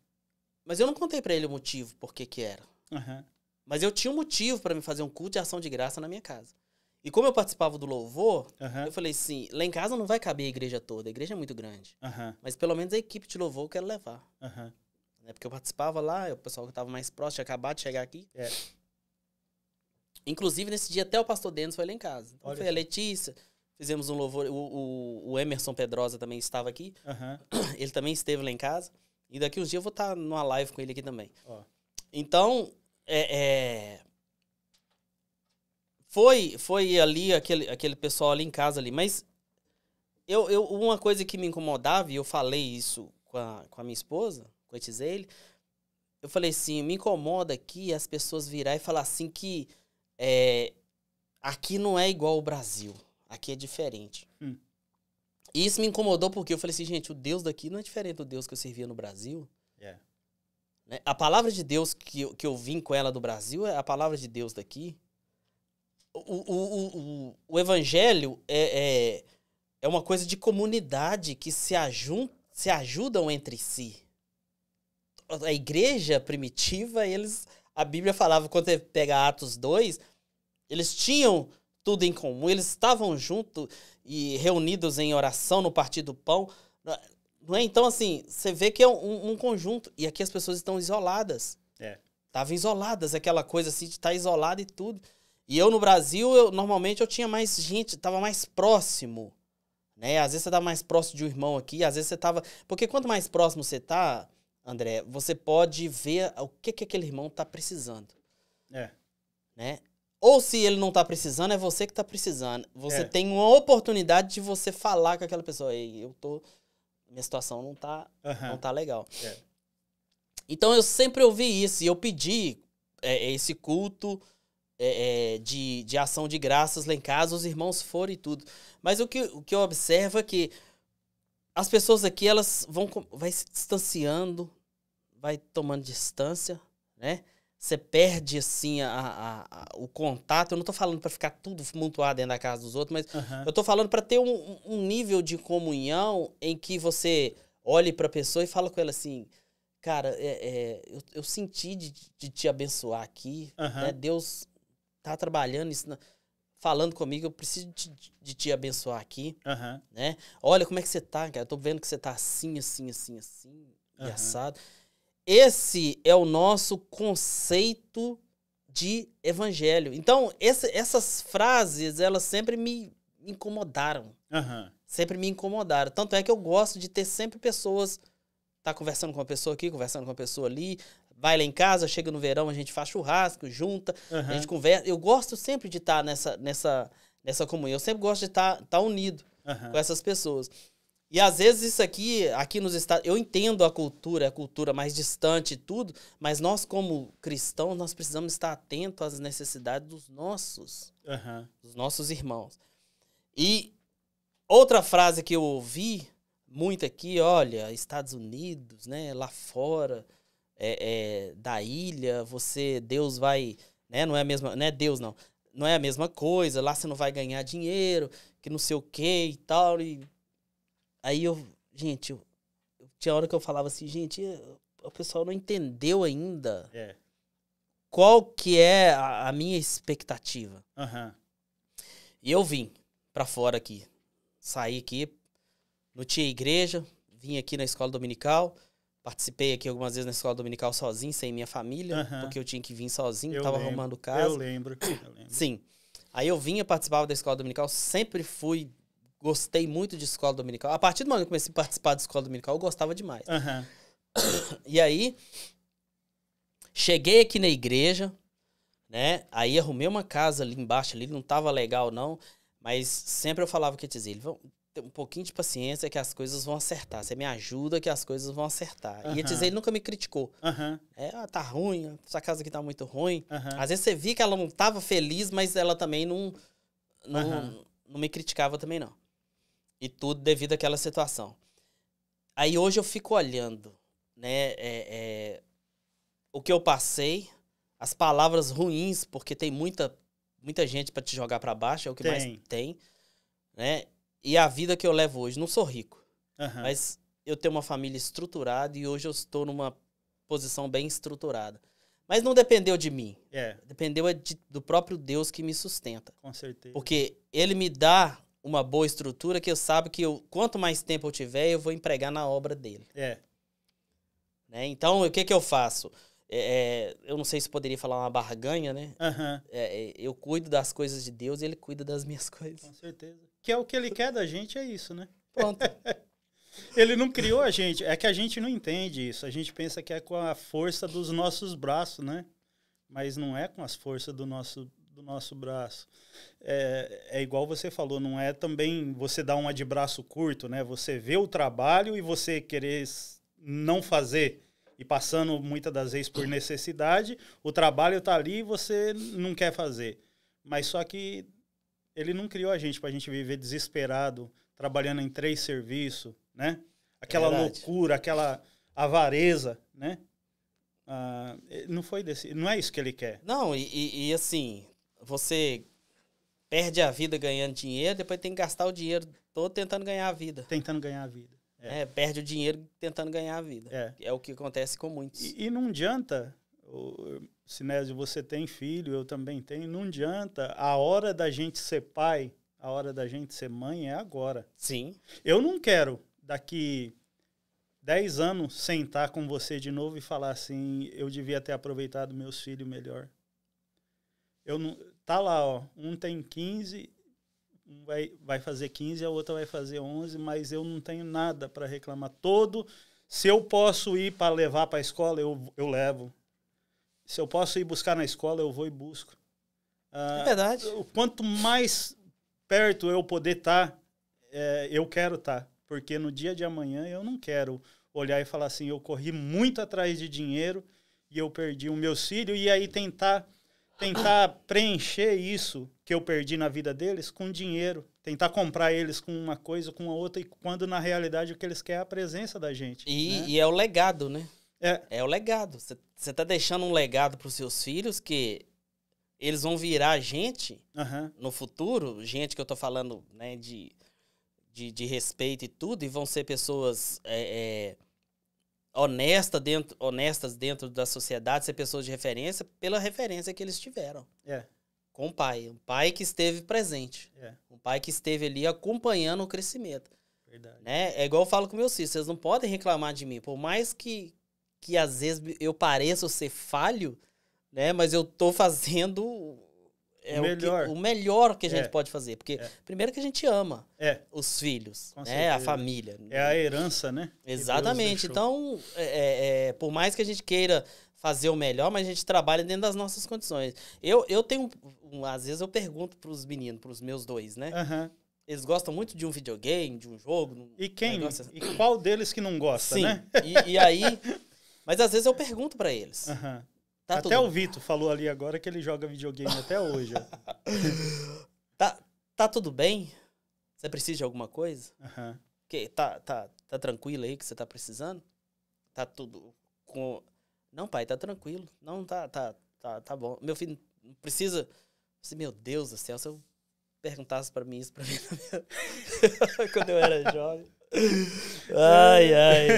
Mas eu não contei para ele o motivo por que que era. Uhum. Mas eu tinha um motivo para me fazer um culto de ação de graça na minha casa. E como eu participava do louvor, uhum. eu falei assim: lá em casa não vai caber a igreja toda, a igreja é muito grande. Uhum. Mas pelo menos a equipe de louvor eu quero levar. Uhum. É porque eu participava lá, o pessoal que estava mais próximo tinha acabado de chegar aqui. É. Inclusive, nesse dia, até o pastor Denis foi lá em casa. Então, foi a Letícia, fizemos um louvor. O, o, o Emerson Pedrosa também estava aqui. Ele também esteve lá em casa. E daqui uns dias eu vou estar tá numa live com ele aqui também. Então, é, é, foi foi ali aquele, aquele pessoal ali em casa ali, mas eu, eu uma coisa que me incomodava, e eu falei isso com a, com a minha esposa, com a Etizeile, eu falei assim, me incomoda aqui as pessoas virar e falar assim que é, aqui não é igual o Brasil, aqui é diferente. Hum. E isso me incomodou porque eu falei assim, gente, o Deus daqui não é diferente do Deus que eu servia no Brasil. Yeah. É. Né? A palavra de Deus que eu, que eu vim com ela do Brasil é a palavra de Deus daqui. O, o, o, o evangelho é, é, é, uma coisa de comunidade que se, ajun, se ajudam entre si. A igreja primitiva, eles a Bíblia falava, quando você pega Atos 2, eles tinham tudo em comum, eles estavam juntos e reunidos em oração no partido do pão. É, não é? Então, assim, você vê que é um, um conjunto. E aqui as pessoas estão isoladas. É. Estavam isoladas, aquela coisa assim de estar tá isolada e tudo. E eu no Brasil, eu, normalmente eu tinha mais gente, estava mais próximo. Né? Às vezes você está mais próximo de um irmão aqui, às vezes você estava. Porque quanto mais próximo você está, André, você pode ver o que, que aquele irmão está precisando. É. Né? Ou se ele não tá precisando, é você que tá precisando. Você é. tem uma oportunidade de você falar com aquela pessoa. Ei, eu tô. Minha situação não tá, uhum. não tá legal. É. Então eu sempre ouvi isso e eu pedi é, é esse culto é, é, de, de ação de graças lá em casa, os irmãos foram e tudo. Mas o que, o que eu observo é que as pessoas aqui, elas vão vai se distanciando, vai tomando distância, né? você perde, assim, a, a, a, o contato. Eu não tô falando para ficar tudo montuado dentro da casa dos outros, mas uhum. eu tô falando para ter um, um nível de comunhão em que você olhe para a pessoa e fala com ela assim cara, é, é, eu, eu, senti de, de, te abençoar aqui. Uhum. Né? Deus tá trabalhando isso, falando comigo, eu preciso de, de te abençoar aqui. Uhum. Né? Olha, como é que você tá, cara? Eu tô vendo que você tá assim, assim, assim, assim, uhum. assado. Esse é o nosso conceito de evangelho. Então, esse, essas frases, elas sempre me incomodaram. Uhum. Sempre me incomodaram. Tanto é que eu gosto de ter sempre pessoas. Tá conversando com uma pessoa aqui, conversando com uma pessoa ali. Vai lá em casa, chega no verão, a gente faz churrasco, junta, uhum. a gente conversa. Eu gosto sempre de estar nessa, nessa, nessa comunhão. Eu sempre gosto de estar, estar tá unido uhum. com essas pessoas. E às vezes isso aqui, aqui nos Estados, eu entendo a cultura, a cultura mais distante e tudo, mas nós como cristãos, nós precisamos estar atentos às necessidades dos nossos, uhum. dos nossos irmãos. E outra frase que eu ouvi muito aqui, olha, Estados Unidos, né, lá fora, é, é, da ilha, você, Deus vai, né, não é a mesma, não é Deus não, não é a mesma coisa, lá você não vai ganhar dinheiro, que não sei o que e tal, e Aí eu, gente, eu, tinha hora que eu falava assim, gente, eh, o pessoal não entendeu ainda é. qual que é a, a minha expectativa. Uhum. E eu vim para fora aqui, saí aqui, não tinha igreja, vim aqui na escola dominical, Participei aqui algumas vezes na escola dominical sozinho, sem minha família, uhum. porque eu tinha que vir sozinho, eu tava lembro, arrumando casa. Eu lembro, eu lembro. Sim. Aí eu vinha, participava da escola dominical, sempre fui gostei muito de escola dominical. A partir do momento que comecei a participar de escola dominical, eu gostava demais. Uhum. E aí, cheguei aqui na igreja, né? Aí arrumei uma casa ali embaixo, ali não tava legal não, mas sempre eu falava que dizer, vão ter um pouquinho de paciência que as coisas vão acertar. Você me ajuda que as coisas vão acertar. Uhum. E dizer, ele nunca me criticou. Uhum. É, ah, tá ruim, essa casa aqui tá muito ruim. Uhum. Às vezes você via que ela não tava feliz, mas ela também não não, não me criticava também não e tudo devido àquela situação. Aí hoje eu fico olhando, né, é, é, o que eu passei, as palavras ruins, porque tem muita, muita gente para te jogar para baixo, é o que tem. mais tem, né? E a vida que eu levo hoje, não sou rico, uhum. mas eu tenho uma família estruturada e hoje eu estou numa posição bem estruturada. Mas não dependeu de mim. É. Dependeu é de, do próprio Deus que me sustenta. Com certeza. Porque ele me dá uma boa estrutura que eu saiba que eu, quanto mais tempo eu tiver, eu vou empregar na obra dele. É. Né? Então, o que, que eu faço? É, é eu não sei se poderia falar uma barganha, né? Uhum. É, eu cuido das coisas de Deus e ele cuida das minhas coisas. Com certeza. Que é o que ele quer da gente, é isso, né? Pronto. ele não criou a gente. É que a gente não entende isso. A gente pensa que é com a força dos nossos braços, né? Mas não é com as forças do nosso, do nosso braço. É, é igual você falou, não é também você dar uma de braço curto, né? Você vê o trabalho e você querer não fazer e passando muitas das vezes por necessidade, o trabalho está ali e você não quer fazer. Mas só que ele não criou a gente para a gente viver desesperado, trabalhando em três serviços, né? Aquela loucura, aquela avareza, né? Ah, não foi desse, não é isso que ele quer. Não, e, e assim, você perde a vida ganhando dinheiro, depois tem que gastar o dinheiro todo tentando ganhar a vida. Tentando ganhar a vida. É, é perde o dinheiro tentando ganhar a vida. É, é o que acontece com muitos. E, e não adianta, Sinésio, você tem filho, eu também tenho, não adianta. A hora da gente ser pai, a hora da gente ser mãe é agora. Sim. Eu não quero daqui 10 anos sentar com você de novo e falar assim, eu devia ter aproveitado meus filhos melhor. Eu não, Tá lá, ó, um tem 15, um vai, vai fazer 15, a outra vai fazer 11, mas eu não tenho nada para reclamar. Todo, se eu posso ir para levar para a escola, eu, eu levo. Se eu posso ir buscar na escola, eu vou e busco. Ah, é verdade. Quanto mais perto eu poder estar, tá, é, eu quero estar. Tá, porque no dia de amanhã eu não quero olhar e falar assim, eu corri muito atrás de dinheiro e eu perdi o meu filho e aí tentar tentar preencher isso que eu perdi na vida deles com dinheiro, tentar comprar eles com uma coisa, com a outra, e quando na realidade o que eles querem é a presença da gente. E, né? e é o legado, né? É, é o legado. Você está deixando um legado para os seus filhos que eles vão virar gente uhum. no futuro, gente que eu estou falando né, de, de, de, respeito e tudo, e vão ser pessoas é, é, honesta dentro, honestas dentro da sociedade, ser pessoas de referência pela referência que eles tiveram. é Com o pai. Um pai que esteve presente. É. Um pai que esteve ali acompanhando o crescimento. Verdade. Né? É igual eu falo com meus filhos, vocês não podem reclamar de mim. Por mais que, que às vezes eu pareça ser falho, né? mas eu tô fazendo é melhor. O, que, o melhor que a gente é. pode fazer. Porque, é. primeiro, que a gente ama é. os filhos, né? a família. É a herança, né? Exatamente. Então, é, é, é, por mais que a gente queira fazer o melhor, mas a gente trabalha dentro das nossas condições. Eu, eu tenho. Um, às vezes eu pergunto para os meninos, para os meus dois, né? Uhum. Eles gostam muito de um videogame, de um jogo. E quem? Assim. E qual deles que não gosta, Sim. né? E, e aí. Mas às vezes eu pergunto para eles. Uhum. Tá até tudo... o Vitor falou ali agora que ele joga videogame até hoje. tá, tá tudo bem? Você precisa de alguma coisa? Uhum. Que, tá, tá, tá tranquilo aí que você tá precisando? Tá tudo com. Não, pai, tá tranquilo. Não, tá, tá, tá, tá bom. Meu filho não precisa. Assim, meu Deus do céu, se eu perguntasse para mim isso pra mim quando eu era jovem. Ai, ai.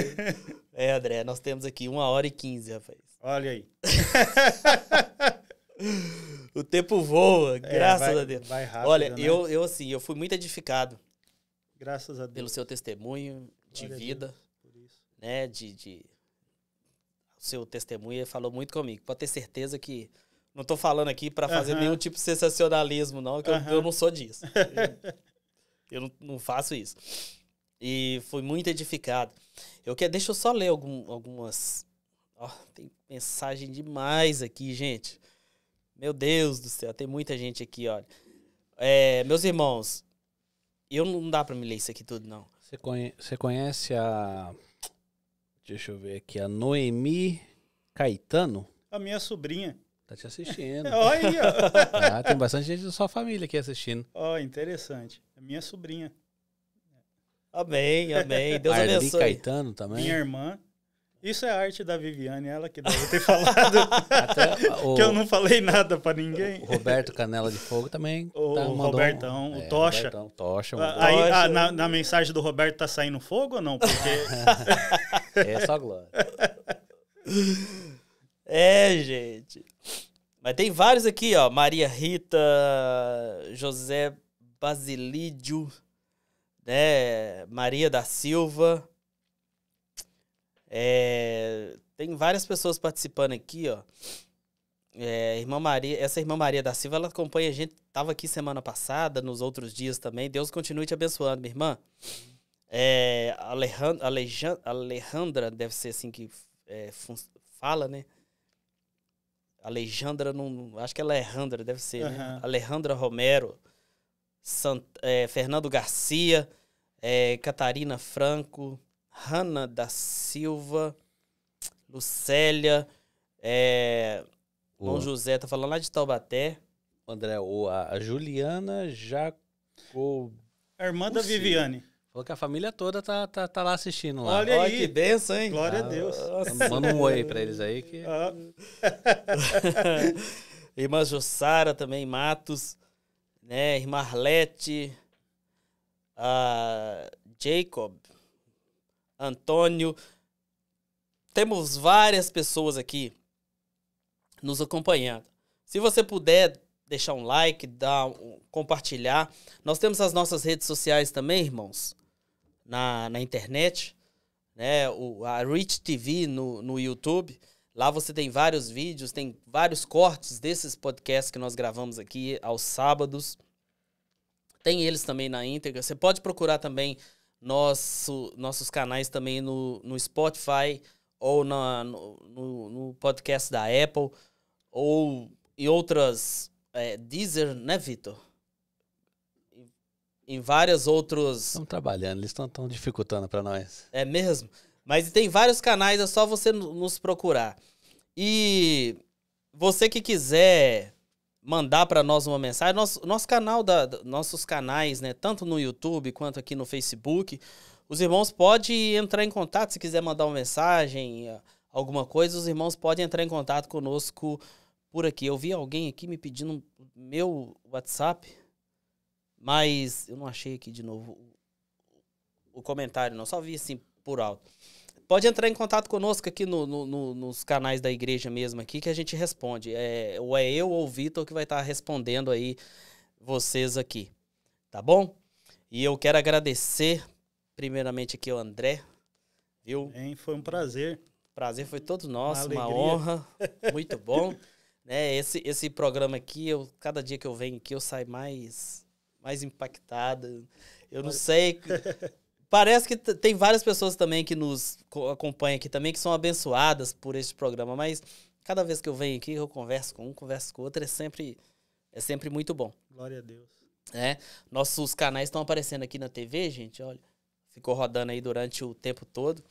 É, André, nós temos aqui uma hora e quinze, rapaz. Olha aí. o tempo voa, é, graças é, vai, a Deus. Vai rápido, Olha, né? eu, eu assim, eu fui muito edificado. Graças a Deus. Pelo seu testemunho de Glória vida. Né, de, de... O seu testemunho falou muito comigo. Pode ter certeza que não estou falando aqui para fazer uh -huh. nenhum tipo de sensacionalismo, não, que uh -huh. eu, eu, não sou disso. eu, eu não, não faço isso. E fui muito edificado. Eu quero, deixa eu só ler algum, algumas Ó, tem mensagem demais aqui, gente. Meu Deus do céu, tem muita gente aqui, olha. É, meus irmãos, eu não dá para me ler isso aqui tudo, não. Você conhece, conhece a. Deixa eu ver aqui, a Noemi Caetano? A minha sobrinha. Tá te assistindo. Olha aí, ó. Ah, tem bastante gente da sua família aqui assistindo. Ó, oh, interessante. é minha sobrinha. Amém, amém. Deus Arli abençoe. Caetano também. Minha irmã. Isso é arte da Viviane, ela que deve ter falado. o, que eu não falei nada para ninguém. O Roberto Canela de Fogo também. O, tá, Robertão, um, o é, Tocha. Robertão, tocha. Aí, tocha. A, na, na, mensagem do Roberto tá saindo fogo ou não? Porque... é só glória. É, gente. Mas tem vários aqui, ó. Maria Rita, José Basilídio, né? Maria da Silva. É, tem várias pessoas participando aqui, ó. É, irmã Maria, essa irmã Maria da Silva, ela acompanha a gente, estava aqui semana passada, nos outros dias também. Deus continue te abençoando, minha irmã. É, Alejandra, Alejandra, deve ser assim que é, fala, né? Alejandra, não, acho que é Alejandra, deve ser, uhum. né? Alejandra Romero, Sant, é, Fernando Garcia, é, Catarina Franco, Hanna da Silva, Lucélia, é, o... José, tá falando lá de Taubaté. André, ou a, Juliana Jacob... A irmã da Viviane. Falou que a família toda tá, tá, tá lá assistindo lá. Olha, Olha aí. que benção, hein? Glória ah, a Deus. Então, manda um oi pra eles aí que... Ah. Irmã Jussara também, Matos, né? Irmã Arlete, a Jacob, Antônio. Temos várias pessoas aqui nos acompanhando. Se você puder deixar um like, dar, um, compartilhar. Nós temos as nossas redes sociais também, irmãos, na, na internet. Né? O, a Rich TV no, no YouTube. Lá você tem vários vídeos, tem vários cortes desses podcasts que nós gravamos aqui aos sábados. Tem eles também na íntegra. Você pode procurar também nosso, nossos canais também no, no Spotify ou na, no, no, no podcast da Apple ou e outras é, Deezer, né, Vitor? Em várias outras. Estamos trabalhando, eles estão tão dificultando para nós. É mesmo. Mas tem vários canais, é só você nos procurar. E você que quiser mandar para nós uma mensagem. Nosso, nosso canal, da, nossos canais, né? Tanto no YouTube quanto aqui no Facebook. Os irmãos podem entrar em contato se quiser mandar uma mensagem, eh, alguma coisa. Os irmãos podem entrar em contato conosco por aqui. Eu vi alguém aqui me pedindo meu WhatsApp, mas eu não achei aqui de novo o comentário, não. Só vi assim por alto. Pode entrar em contato conosco aqui no, no, no, nos canais da igreja mesmo aqui que a gente responde. É, ou é eu ou o Vitor que vai estar tá respondendo aí vocês aqui, tá bom? E eu quero agradecer primeiramente aqui o André, viu? Hein, foi um prazer. Prazer foi todo nosso, uma, uma honra, muito bom. né, esse, esse programa aqui, eu, cada dia que eu venho aqui, eu saio mais, mais impactado. Eu não sei Parece que tem várias pessoas também que nos acompanham aqui também, que são abençoadas por este programa, mas cada vez que eu venho aqui, eu converso com um, converso com outro, é sempre, é sempre muito bom. Glória a Deus. É, nossos canais estão aparecendo aqui na TV, gente, olha. Ficou rodando aí durante o tempo todo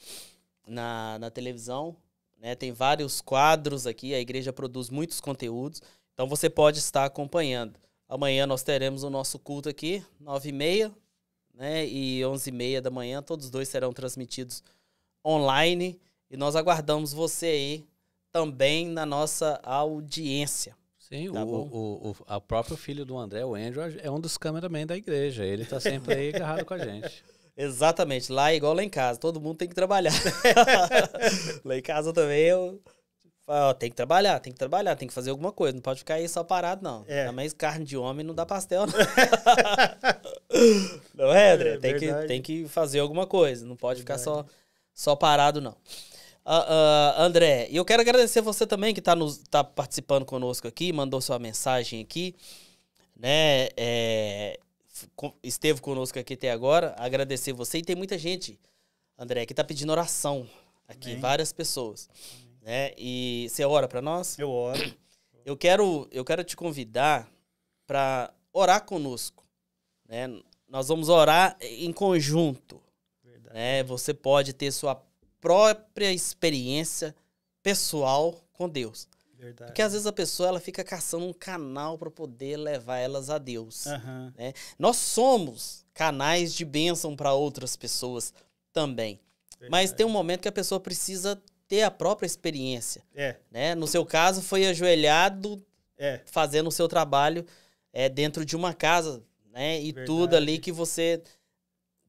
na, na televisão. Né? Tem vários quadros aqui, a igreja produz muitos conteúdos, então você pode estar acompanhando. Amanhã nós teremos o nosso culto aqui, nove e meia, né, e 11h30 da manhã. Todos dois serão transmitidos online. E nós aguardamos você aí também na nossa audiência. Sim, tá o, o, o, o próprio filho do André, o Andrew, é, é um dos cameramen da igreja. Ele está sempre aí agarrado com a gente. Exatamente. Lá é igual lá em casa. Todo mundo tem que trabalhar. lá em casa também eu... eu... tem que trabalhar, tem que trabalhar, tem que fazer alguma coisa. Não pode ficar aí só parado, não. É. Também carne de homem não dá pastel, não. Não é, André? É, tem, que, tem que fazer alguma coisa. Não pode ficar só, só parado, não. Uh, uh, André, eu quero agradecer você também que está tá participando conosco aqui, mandou sua mensagem aqui, né? É, esteve conosco aqui até agora. Agradecer você. E tem muita gente, André, que está pedindo oração aqui, Amém. várias pessoas. Né? E você ora para nós? Eu oro. Eu quero, eu quero te convidar para orar conosco né? Nós vamos orar em conjunto. Né? Você pode ter sua própria experiência pessoal com Deus. Verdade. Porque às vezes a pessoa ela fica caçando um canal para poder levar elas a Deus. Uhum. Né? Nós somos canais de bênção para outras pessoas também. Verdade. Mas tem um momento que a pessoa precisa ter a própria experiência. É. Né? No seu caso, foi ajoelhado é. fazendo o seu trabalho é, dentro de uma casa né? E Verdade. tudo ali que você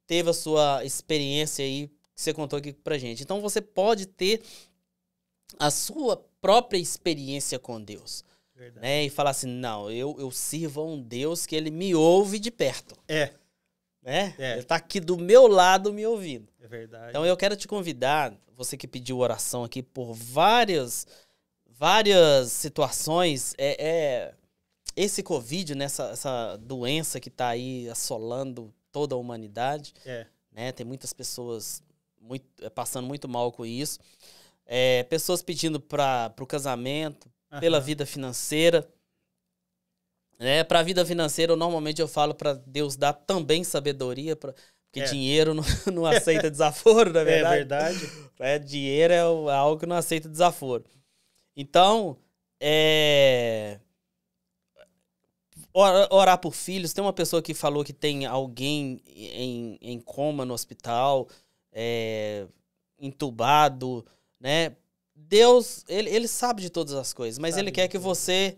teve a sua experiência aí, que você contou aqui pra gente. Então você pode ter a sua própria experiência com Deus. Verdade. Né? E falar assim, não, eu, eu sirvo a um Deus que ele me ouve de perto. É. Né? É. Ele está aqui do meu lado me ouvindo. É verdade. Então eu quero te convidar, você que pediu oração aqui por várias várias situações, é, é esse Covid, né, essa doença que está aí assolando toda a humanidade, é. né? Tem muitas pessoas muito, eh, passando muito mal com isso. É, pessoas pedindo para o casamento, Aham. pela vida financeira. Né? Para a vida financeira, eu, normalmente eu falo para Deus dar também sabedoria, pra, porque é. dinheiro não, não aceita desaforo, na é é verdade. É verdade. É, dinheiro é algo que não aceita desaforo. Então, é, orar por filhos. Tem uma pessoa que falou que tem alguém em, em coma no hospital, é, entubado, né? Deus, ele, ele sabe de todas as coisas, mas sabe ele quer que você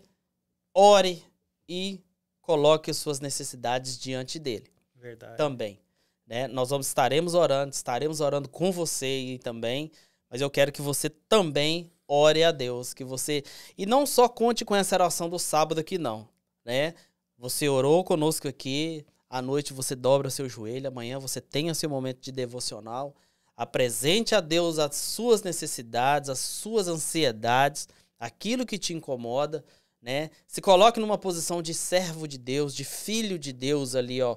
ore e coloque suas necessidades diante dele. Verdade. Também. Né? Nós vamos, estaremos orando, estaremos orando com você e também, mas eu quero que você também ore a Deus, que você... E não só conte com essa oração do sábado aqui, não, né? Você orou conosco aqui, à noite você dobra seu joelho, amanhã você o seu momento de devocional. Apresente a Deus as suas necessidades, as suas ansiedades, aquilo que te incomoda, né? Se coloque numa posição de servo de Deus, de filho de Deus ali, ó,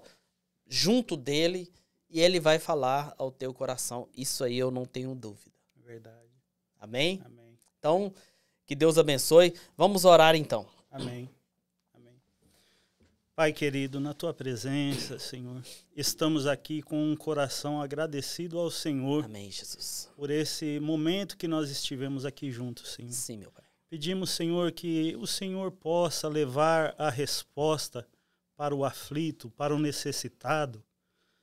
junto dele, e ele vai falar ao teu coração. Isso aí eu não tenho dúvida. É verdade. Amém? Amém. Então, que Deus abençoe. Vamos orar então. Amém. Pai querido, na tua presença, Senhor, estamos aqui com um coração agradecido ao Senhor. Amém, Jesus. Por esse momento que nós estivemos aqui juntos, Senhor. Sim, meu Pai. Pedimos, Senhor, que o Senhor possa levar a resposta para o aflito, para o necessitado.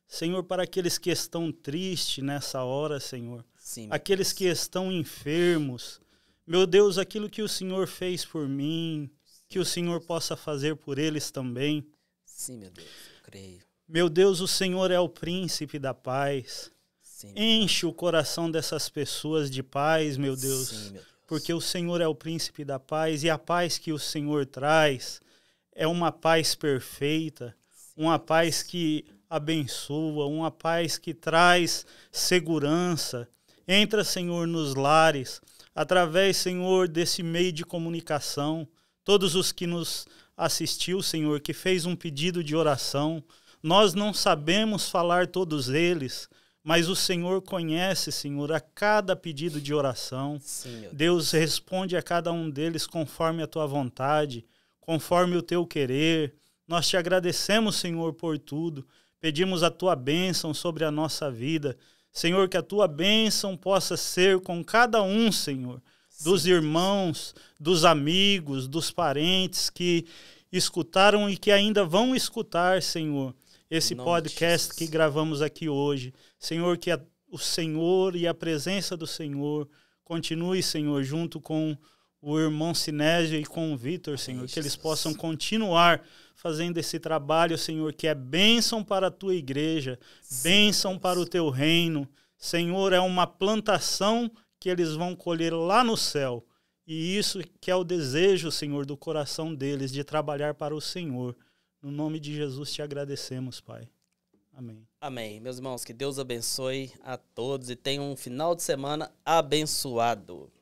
Senhor, para aqueles que estão tristes nessa hora, Senhor. Sim, aqueles Deus. que estão enfermos. Meu Deus, aquilo que o Senhor fez por mim, que o Senhor possa fazer por eles também. Sim, meu Deus, eu creio. Meu Deus, o Senhor é o príncipe da paz. Sim, Enche o coração dessas pessoas de paz, meu Deus, Sim, meu Deus. Porque o Senhor é o príncipe da paz e a paz que o Senhor traz é uma paz perfeita, Sim. uma paz que abençoa, uma paz que traz segurança. Entra, Senhor, nos lares, através, Senhor, desse meio de comunicação todos os que nos assistiu, Senhor, que fez um pedido de oração. Nós não sabemos falar todos eles, mas o Senhor conhece, Senhor, a cada pedido de oração. Senhor. Deus responde a cada um deles conforme a tua vontade, conforme o teu querer. Nós te agradecemos, Senhor, por tudo. Pedimos a tua bênção sobre a nossa vida. Senhor, que a tua bênção possa ser com cada um, Senhor dos Sim. irmãos, dos amigos, dos parentes que escutaram e que ainda vão escutar, Senhor, esse podcast que gravamos aqui hoje. Senhor, que a, o Senhor e a presença do Senhor continue, Senhor, junto com o irmão Sinésio e com o Vitor, Senhor, Ai, que eles possam continuar fazendo esse trabalho, Senhor, que é bênção para a tua igreja, Sim, bênção Deus. para o teu reino. Senhor, é uma plantação que eles vão colher lá no céu. E isso que é o desejo, Senhor, do coração deles, de trabalhar para o Senhor. No nome de Jesus te agradecemos, Pai. Amém. Amém. Meus irmãos, que Deus abençoe a todos e tenham um final de semana abençoado.